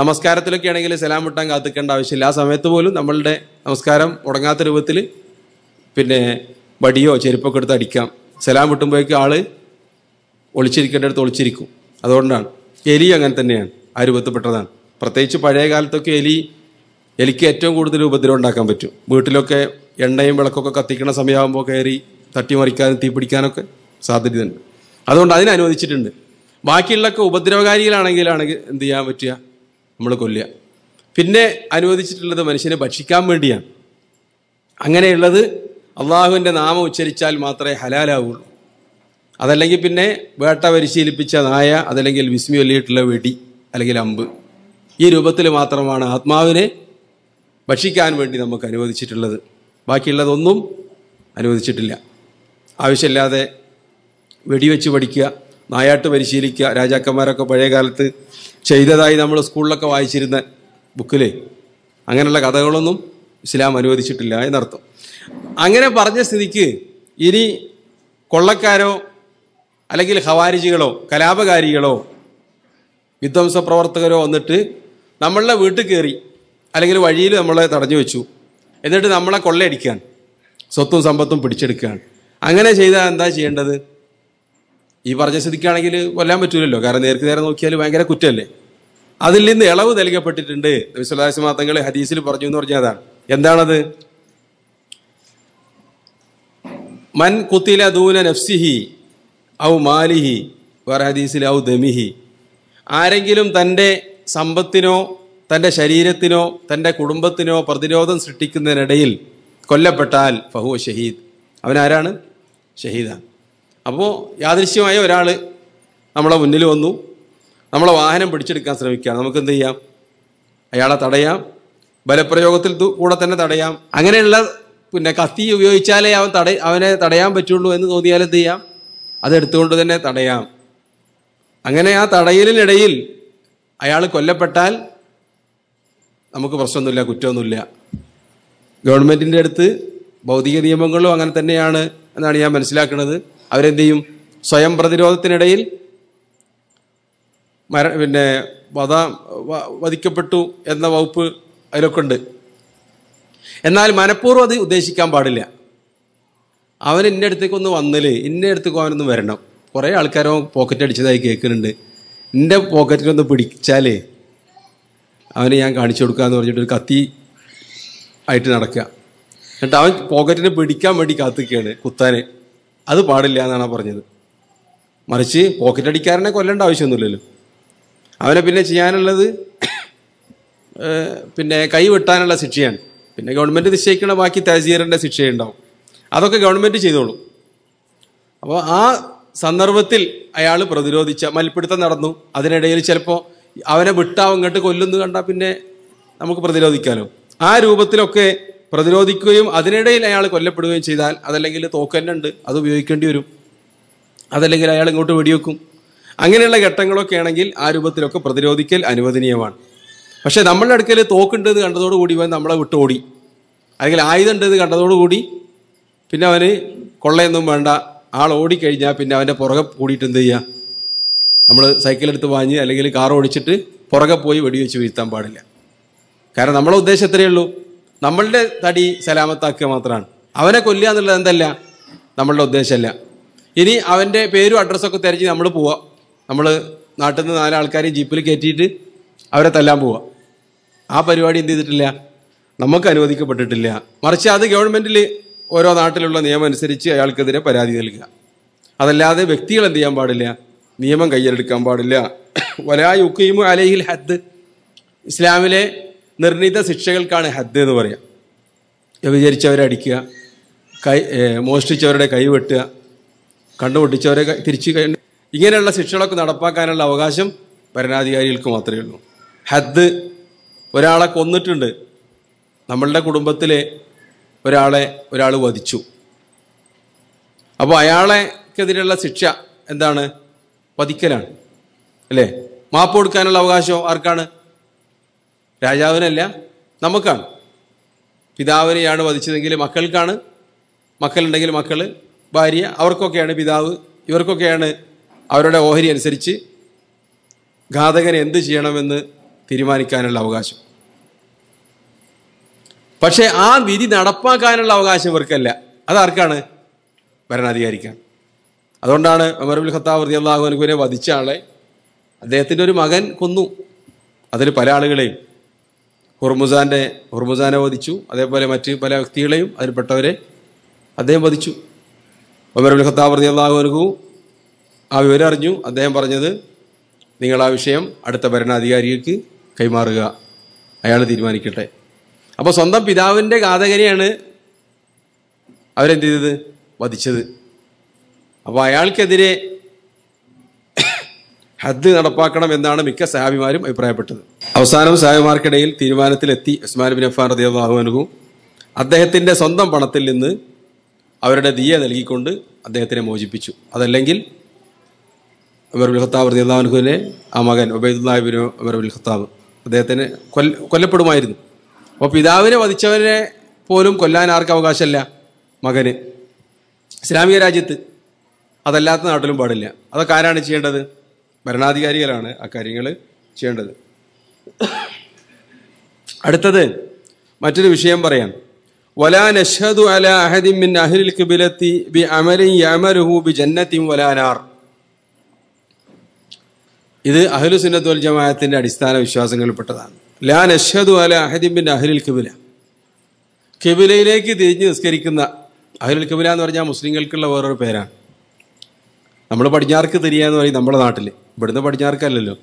നമസ്കാരത്തിലൊക്കെ ആണെങ്കിൽ സലാം വിട്ടാൻ കാത്തിക്കേണ്ട ആവശ്യമില്ല ആ സമയത്ത് പോലും നമ്മളുടെ നമസ്കാരം ഉടങ്ങാത്ത രൂപത്തിൽ പിന്നെ വടിയോ ചെരുപ്പൊക്കെ എടുത്ത് അടിക്കാം സലാം വിട്ടുമ്പോഴേക്കും ആൾ ഒളിച്ചിരിക്കേണ്ടടുത്ത് ഒളിച്ചിരിക്കും അതുകൊണ്ടാണ് എലി അങ്ങനെ തന്നെയാണ് ആ രൂപത്തിൽപ്പെട്ടതാണ് പ്രത്യേകിച്ച് പഴയ കാലത്തൊക്കെ എലി എലിക്ക് ഏറ്റവും കൂടുതൽ ഉപദ്രവം ഉണ്ടാക്കാൻ പറ്റും വീട്ടിലൊക്കെ എണ്ണയും വിളക്കൊക്കെ കത്തിക്കുന്ന സമയമാകുമ്പോൾ കയറി തട്ടിമറിക്കാനും തീപിടിക്കാനൊക്കെ സാധ്യതയുണ്ട് അതുകൊണ്ട് അതിനെ അനുവദിച്ചിട്ടുണ്ട് ബാക്കിയുള്ളൊക്കെ ഉപദ്രവകാരികളാണെങ്കിലാണെങ്കിൽ എന്ത് ചെയ്യാൻ പറ്റുക നമ്മൾ കൊല്ലുക പിന്നെ അനുവദിച്ചിട്ടുള്ളത് മനുഷ്യനെ ഭക്ഷിക്കാൻ വേണ്ടിയാണ് അങ്ങനെയുള്ളത് അള്ളാഹുവിൻ്റെ നാമം ഉച്ചരിച്ചാൽ മാത്രമേ ഹലാലാവുള്ളൂ അതല്ലെങ്കിൽ പിന്നെ വേട്ട പരിശീലിപ്പിച്ച നായ അതല്ലെങ്കിൽ വിസ്മി ഒല്ലിയിട്ടുള്ള വെടി അല്ലെങ്കിൽ അമ്പ് ഈ രൂപത്തിൽ മാത്രമാണ് ആത്മാവിനെ ഭക്ഷിക്കാൻ വേണ്ടി നമുക്ക് അനുവദിച്ചിട്ടുള്ളത് ബാക്കിയുള്ളതൊന്നും അനുവദിച്ചിട്ടില്ല ആവശ്യമില്ലാതെ വെടിവെച്ച് പഠിക്കുക നായാട്ട് പരിശീലിക്കുക രാജാക്കന്മാരൊക്കെ പഴയ കാലത്ത് ചെയ്തതായി നമ്മൾ സ്കൂളിലൊക്കെ വായിച്ചിരുന്ന ബുക്കിലെ അങ്ങനെയുള്ള കഥകളൊന്നും ഇസ്ലാം അനുവദിച്ചിട്ടില്ല എന്നർത്ഥം അങ്ങനെ പറഞ്ഞ സ്ഥിതിക്ക് ഇനി കൊള്ളക്കാരോ അല്ലെങ്കിൽ ഹവാരിജികളോ കലാപകാരികളോ വിധ്വംസ പ്രവർത്തകരോ വന്നിട്ട് നമ്മളുടെ വീട്ടിൽ കയറി അല്ലെങ്കിൽ വഴിയിൽ നമ്മളെ തടഞ്ഞു വെച്ചു എന്നിട്ട് നമ്മളെ കൊള്ളയടിക്കുകയാണ് സ്വത്തും സമ്പത്തും പിടിച്ചെടുക്കുകയാണ് അങ്ങനെ ചെയ്താൽ എന്താ ചെയ്യേണ്ടത് ഈ പറഞ്ഞ സ്ഥിതിക്കാണെങ്കിൽ കൊല്ലാൻ പറ്റൂലല്ലോ കാരണം നേർക്ക് നേരെ നോക്കിയാൽ ഭയങ്കര കുറ്റമല്ലേ അതിൽ നിന്ന് ഇളവ് നൽകപ്പെട്ടിട്ടുണ്ട് വിശ്വദാസ തങ്ങൾ ഹദീസിൽ പറഞ്ഞു എന്ന് പറഞ്ഞാൽ അതാണ് എന്താണത് മൻ കുത്തില ദൂല നഫ്സിഹി ഔ മാലിഹി വേറെ ഹദീസിൽ ഔ ദമിഹി ആരെങ്കിലും തൻ്റെ സമ്പത്തിനോ തൻ്റെ ശരീരത്തിനോ തൻ്റെ കുടുംബത്തിനോ പ്രതിരോധം സൃഷ്ടിക്കുന്നതിനിടയിൽ കൊല്ലപ്പെട്ടാൽ ഫഹുവ ഷഹീദ് അവനാരാണ് ഷഹീദാണ് അപ്പോൾ യാദൃശ്യമായ ഒരാൾ നമ്മളെ മുന്നിൽ വന്നു നമ്മളെ വാഹനം പിടിച്ചെടുക്കാൻ ശ്രമിക്കുക നമുക്ക് എന്ത് ചെയ്യാം അയാളെ തടയാം ബലപ്രയോഗത്തിൽ കൂടെ തന്നെ തടയാം അങ്ങനെയുള്ള പിന്നെ കത്തി ഉപയോഗിച്ചാലേ അവൻ തട അവനെ തടയാൻ പറ്റുള്ളൂ എന്ന് തോന്നിയാൽ എന്ത് ചെയ്യാം അതെടുത്തുകൊണ്ട് തന്നെ തടയാം അങ്ങനെ ആ തടയലിനിടയിൽ അയാൾ കൊല്ലപ്പെട്ടാൽ നമുക്ക് പ്രശ്നമൊന്നുമില്ല കുറ്റമൊന്നുമില്ല ഗവൺമെൻറ്റിൻ്റെ അടുത്ത് ഭൗതിക നിയമങ്ങളും അങ്ങനെ തന്നെയാണ് എന്നാണ് ഞാൻ മനസ്സിലാക്കുന്നത് അവരെന്ത് ചെയ്യും സ്വയം പ്രതിരോധത്തിനിടയിൽ മര പിന്നെ വധ വധിക്കപ്പെട്ടു എന്ന വകുപ്പ് അതിലൊക്കെ ഉണ്ട് എന്നാൽ മനഃപൂർവ്വം അത് ഉദ്ദേശിക്കാൻ പാടില്ല അവൻ ഇന്നടുത്തേക്കൊന്ന് വന്നില്ലേ ഇന്നടുത്തേക്കും അടുത്തേക്ക് അവനൊന്ന് വരണം കുറേ ആൾക്കാരോ പോക്കറ്റ് അടിച്ചതായി കേൾക്കുന്നുണ്ട് എൻ്റെ പോക്കറ്റിലൊന്ന് പിടിച്ചാലേ അവനെ ഞാൻ കാണിച്ചു കൊടുക്കുക എന്ന് പറഞ്ഞിട്ട് ഒരു കത്തി ആയിട്ട് നടക്കുക എന്നിട്ട് അവൻ പോക്കറ്റിനെ പിടിക്കാൻ വേണ്ടി കാത്തുകയാണ് കുത്താന് അത് പാടില്ല എന്നാണ് പറഞ്ഞത് മറിച്ച് പോക്കറ്റ് അടിക്കാരനെ കൊല്ലേണ്ട ആവശ്യമൊന്നുമില്ലല്ലോ അവനെ പിന്നെ ചെയ്യാനുള്ളത് പിന്നെ കൈ വെട്ടാനുള്ള ശിക്ഷയാണ് പിന്നെ ഗവൺമെൻറ് നിശ്ചയിക്കുന്ന ബാക്കി തഹസീറിൻ്റെ ശിക്ഷയുണ്ടാവും അതൊക്കെ ഗവൺമെൻറ് ചെയ്തോളും അപ്പോൾ ആ സന്ദർഭത്തിൽ അയാൾ പ്രതിരോധിച്ച മൽപ്പിടുത്തം നടന്നു അതിനിടയിൽ ചിലപ്പോൾ അവനെ വിട്ടാവും ഇങ്ങോട്ട് കൊല്ലുന്നു കണ്ടാൽ പിന്നെ നമുക്ക് പ്രതിരോധിക്കാലോ ആ രൂപത്തിലൊക്കെ പ്രതിരോധിക്കുകയും അതിനിടയിൽ അയാൾ കൊല്ലപ്പെടുകയും ചെയ്താൽ അതല്ലെങ്കിൽ തോക്കന്നുണ്ട് അത് ഉപയോഗിക്കേണ്ടി വരും അതല്ലെങ്കിൽ അയാൾ ഇങ്ങോട്ട് വെടിവെക്കും അങ്ങനെയുള്ള ഘട്ടങ്ങളൊക്കെ ആണെങ്കിൽ ആ രൂപത്തിലൊക്കെ പ്രതിരോധിക്കൽ അനുവദനീയമാണ് പക്ഷേ നമ്മളുടെ അടുക്കൽ തോക്കുണ്ടെന്ന് എന്ന് കണ്ടതോടുകൂടി ഇവൻ നമ്മളെ വിട്ടോടി അല്ലെങ്കിൽ ആയുധം ഉണ്ട് എന്ന് കണ്ടതോടുകൂടി പിന്നെ അവന് കൊള്ളയൊന്നും വേണ്ട ആൾ ഓടിക്കഴിഞ്ഞാൽ പിന്നെ അവൻ്റെ പുറകെ കൂടിയിട്ട് എന്ത് ചെയ്യുക നമ്മൾ സൈക്കിളെടുത്ത് വാങ്ങി അല്ലെങ്കിൽ കാർ ഓടിച്ചിട്ട് പുറകെ പോയി വെടിവെച്ച് വീഴ്ത്താൻ പാടില്ല കാരണം നമ്മളെ ഉദ്ദേശം എത്രയേ ഉള്ളൂ നമ്മളുടെ തടി സലാമത്താക്കുക മാത്രമാണ് അവനെ കൊല്ലുക എന്നുള്ളത് എന്തല്ല നമ്മളുടെ ഉദ്ദേശമല്ല ഇനി അവൻ്റെ പേരും അഡ്രസ്സൊക്കെ തിരഞ്ഞ് നമ്മൾ പോവാം നമ്മൾ നാട്ടിൽ നിന്ന് നാലാൾക്കാരെയും ജീപ്പിൽ കയറ്റിയിട്ട് അവരെ തല്ലാൻ പോവാം ആ പരിപാടി എന്ത് ചെയ്തിട്ടില്ല നമുക്ക് അനുവദിക്കപ്പെട്ടിട്ടില്ല മറിച്ച് അത് ഗവൺമെൻറ്റിൽ ഓരോ നാട്ടിലുള്ള നിയമം അനുസരിച്ച് അയാൾക്കെതിരെ പരാതി നൽകുക അതല്ലാതെ വ്യക്തികൾ എന്ത് ചെയ്യാൻ പാടില്ല നിയമം കയ്യിലെടുക്കാൻ പാടില്ല വലായ യുക്കീമു അലൈഹിൽ ഹദ് ഇസ്ലാമിലെ നിർണീത ശിക്ഷകൾക്കാണ് ഹദ് എന്ന് പറയാം വ്യഭിചരിച്ചവരെ അടിക്കുക കൈ മോഷ്ടിച്ചവരുടെ കൈ വെട്ടുക കണ്ടുപൊട്ടിച്ചവരെ തിരിച്ച് കൈ ഇങ്ങനെയുള്ള ശിക്ഷകളൊക്കെ നടപ്പാക്കാനുള്ള അവകാശം ഭരണാധികാരികൾക്ക് മാത്രമേ ഉള്ളൂ ഹദ് ഒരാളെ കൊന്നിട്ടുണ്ട് നമ്മളുടെ കുടുംബത്തിലെ ഒരാളെ ഒരാൾ വധിച്ചു അപ്പോൾ അയാളെക്കെതിരെയുള്ള ശിക്ഷ എന്താണ് വധിക്കലാണ് അല്ലേ മാപ്പ് കൊടുക്കാനുള്ള അവകാശം ആർക്കാണ് രാജാവിനല്ല നമുക്കാണ് പിതാവിനെയാണ് വധിച്ചതെങ്കിൽ മക്കൾക്കാണ് മക്കളുണ്ടെങ്കിൽ മക്കൾ ഭാര്യ അവർക്കൊക്കെയാണ് പിതാവ് ഇവർക്കൊക്കെയാണ് അവരുടെ ഓഹരി അനുസരിച്ച് ഘാതകൻ എന്ത് ചെയ്യണമെന്ന് തീരുമാനിക്കാനുള്ള അവകാശം പക്ഷേ ആ വിധി നടപ്പാക്കാനുള്ള അവകാശം ഇവർക്കല്ല അതാർക്കാണ് ഭരണാധികാരിക്കാൻ അതുകൊണ്ടാണ് അമർബുൽ ഖത്താബ് റതി അള്ളാഹുനെ വധിച്ച ആളെ അദ്ദേഹത്തിൻ്റെ ഒരു മകൻ കൊന്നു അതിൽ പല ആളുകളെയും ഹുർമുസാൻ്റെ ഹുർമുസാനെ വധിച്ചു അതേപോലെ മറ്റ് പല വ്യക്തികളെയും അതിൽപ്പെട്ടവരെ അദ്ദേഹം വധിച്ചു ഉമർബുൽ ഖത്താബ് റതി അള്ളാഹുനുഹു ആ വിവരം അറിഞ്ഞു അദ്ദേഹം പറഞ്ഞത് നിങ്ങൾ ആ വിഷയം അടുത്ത ഭരണാധികാരിക്ക് കൈമാറുക അയാൾ തീരുമാനിക്കട്ടെ അപ്പോൾ സ്വന്തം പിതാവിൻ്റെ ഘാതകനെയാണ് അവരെന്ത് ചെയ്തത് വധിച്ചത് അപ്പോൾ അയാൾക്കെതിരെ ഹദ് നടപ്പാക്കണം എന്നാണ് മിക്ക സഹാബിമാരും അഭിപ്രായപ്പെട്ടത് അവസാനം സഹാബിമാർക്കിടയിൽ തീരുമാനത്തിലെത്തി ഉസ്മാൻ ബിൻ അഫാൻ റദിയാഹുവിനും അദ്ദേഹത്തിൻ്റെ സ്വന്തം പണത്തിൽ നിന്ന് അവരുടെ ദിയ നൽകിക്കൊണ്ട് അദ്ദേഹത്തിനെ മോചിപ്പിച്ചു അതല്ലെങ്കിൽ ഉമർ ഹത്താബ് ഖത്താബ് ആ മകൻ ഉബൈദുല്ലാഹിബിൻ ഉമർ ബുൽ അദ്ദേഹത്തിന് കൊല്ല കൊല്ലപ്പെടുമായിരുന്നു അപ്പൊ പിതാവിനെ വധിച്ചവരെ പോലും കൊല്ലാൻ ആർക്ക് അവകാശമല്ല മകന് ഇസ്ലാമിക രാജ്യത്ത് അതല്ലാത്ത നാട്ടിലും പാടില്ല അതൊക്കെ ആരാണ് ചെയ്യേണ്ടത് ഭരണാധികാരികളാണ് ആ ചെയ്യേണ്ടത് അടുത്തത് മറ്റൊരു വിഷയം പറയാം ولا نشهد على أحد من أهل القبلة بعمل يعمله بجنة ولا نار ഇത് അഹ്ലു സുന്നത്തുൽ ജമാഅത്തിന്റെ അടിസ്ഥാന വിശ്വാസങ്ങളിൽപ്പെട്ടതാണ് ലാൻ നഷദു അല അഹദിബിൻ്റെ അഹ്ലിൽ കിബില കിബിലയിലേക്ക് തിരിഞ്ഞ് നിസ്കരിക്കുന്ന അഹ്ലുൽ കിബില എന്ന് പറഞ്ഞാൽ മുസ്ലിങ്ങൾക്കുള്ള വേറൊരു പേരാണ് നമ്മൾ പടിഞ്ഞാർക്ക് തിരിയുക എന്ന് പറയും നമ്മുടെ നാട്ടിൽ ഇവിടുന്ന് പടിഞ്ഞാർക്കല്ലല്ലോ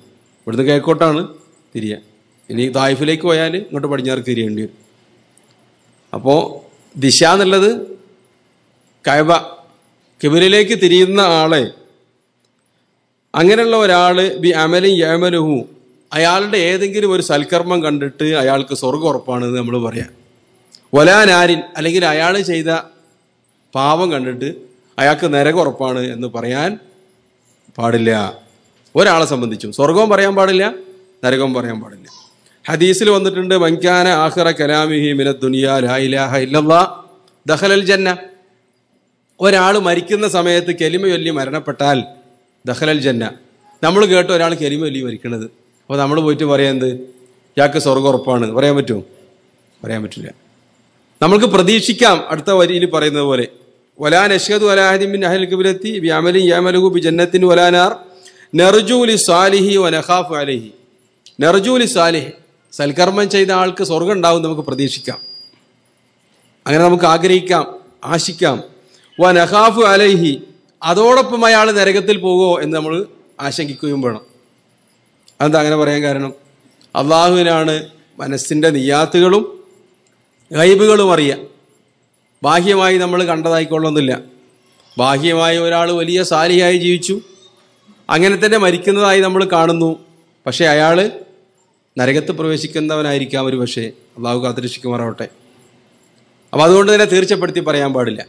ഇവിടുന്ന് കേക്കോട്ടാണ് തിരിയുക ഇനി തായ്ഫിലേക്ക് പോയാൽ ഇങ്ങോട്ട് പടിഞ്ഞാർക്ക് തിരിയേണ്ടി വരും അപ്പോൾ ദിശ എന്നുള്ളത് കയബ കിബിലിലേക്ക് തിരിയുന്ന ആളെ അങ്ങനെയുള്ള ഒരാൾ ബി അമലും യമലുഹു അയാളുടെ ഏതെങ്കിലും ഒരു സൽക്കർമ്മം കണ്ടിട്ട് അയാൾക്ക് സ്വർഗം ഉറപ്പാണെന്ന് നമ്മൾ പറയാം ഒലാനാരിൻ അല്ലെങ്കിൽ അയാൾ ചെയ്ത പാവം കണ്ടിട്ട് അയാൾക്ക് നരകം ഉറപ്പാണ് എന്ന് പറയാൻ പാടില്ല ഒരാളെ സംബന്ധിച്ചും സ്വർഗവും പറയാൻ പാടില്ല നരകവും പറയാൻ പാടില്ല ഹദീസിൽ വന്നിട്ടുണ്ട് വൻകാന ആഹ്റ കലാമിഹി മിന ലാ ഇലാഹ ഇല്ലല്ലാ ദഹലൽ ജന്ന ഒരാൾ മരിക്കുന്ന സമയത്ത് കെലിമ ചൊല്ലി മരണപ്പെട്ടാൽ ദഹലൽ ജന്ന നമ്മൾ കേട്ട് ഒരാൾ കെലിമ ചൊല്ലി മരിക്കുന്നത് അപ്പോൾ നമ്മൾ പോയിട്ട് എന്ത് ഇയാൾക്ക് സ്വർഗം ഉറപ്പാണ് പറയാൻ പറ്റുമോ പറയാൻ പറ്റില്ല നമ്മൾക്ക് പ്രതീക്ഷിക്കാം അടുത്ത വരിയിൽ പറയുന്നത് പോലെ വലാ അഷ്ഹദ് വലാഹിദിൻ ബിൻ അഹൽ കിബിലത്തി വ്യാമലിൻ യാമലഹു ബി ജന്നത്തിൻ വലാനാർ നെർജൂലി സാലിഹി വനഹാഫ് അലഹി നെർജൂലി സാലിഹ് സൽക്കർമ്മം ചെയ്ത ആൾക്ക് സ്വർഗം ഉണ്ടാവും നമുക്ക് പ്രതീക്ഷിക്കാം അങ്ങനെ നമുക്ക് ആഗ്രഹിക്കാം ആശിക്കാം വനഹാഫ് അലഹി അലൈഹി അതോടൊപ്പം അയാൾ നരകത്തിൽ പോകുമോ എന്ന് നമ്മൾ ആശങ്കിക്കുകയും വേണം അതെന്താ അങ്ങനെ പറയാൻ കാരണം അള്ളാഹുവിനാണ് മനസ്സിൻ്റെ നിയാത്തുകളും ഗൈബുകളും അറിയാം ബാഹ്യമായി നമ്മൾ കണ്ടതായിക്കൊള്ളുന്നില്ല ബാഹ്യമായി ഒരാൾ വലിയ സാലിയായി ജീവിച്ചു അങ്ങനെ തന്നെ മരിക്കുന്നതായി നമ്മൾ കാണുന്നു പക്ഷേ അയാൾ നരകത്ത് പ്രവേശിക്കുന്നവനായിരിക്കാം ഒരു പക്ഷേ അള്ളാഹു കാത്തിരക്ഷിക്കുമാറാവട്ടെ അപ്പോൾ അതുകൊണ്ട് തന്നെ തീർച്ചപ്പെടുത്തി പറയാൻ പാടില്ല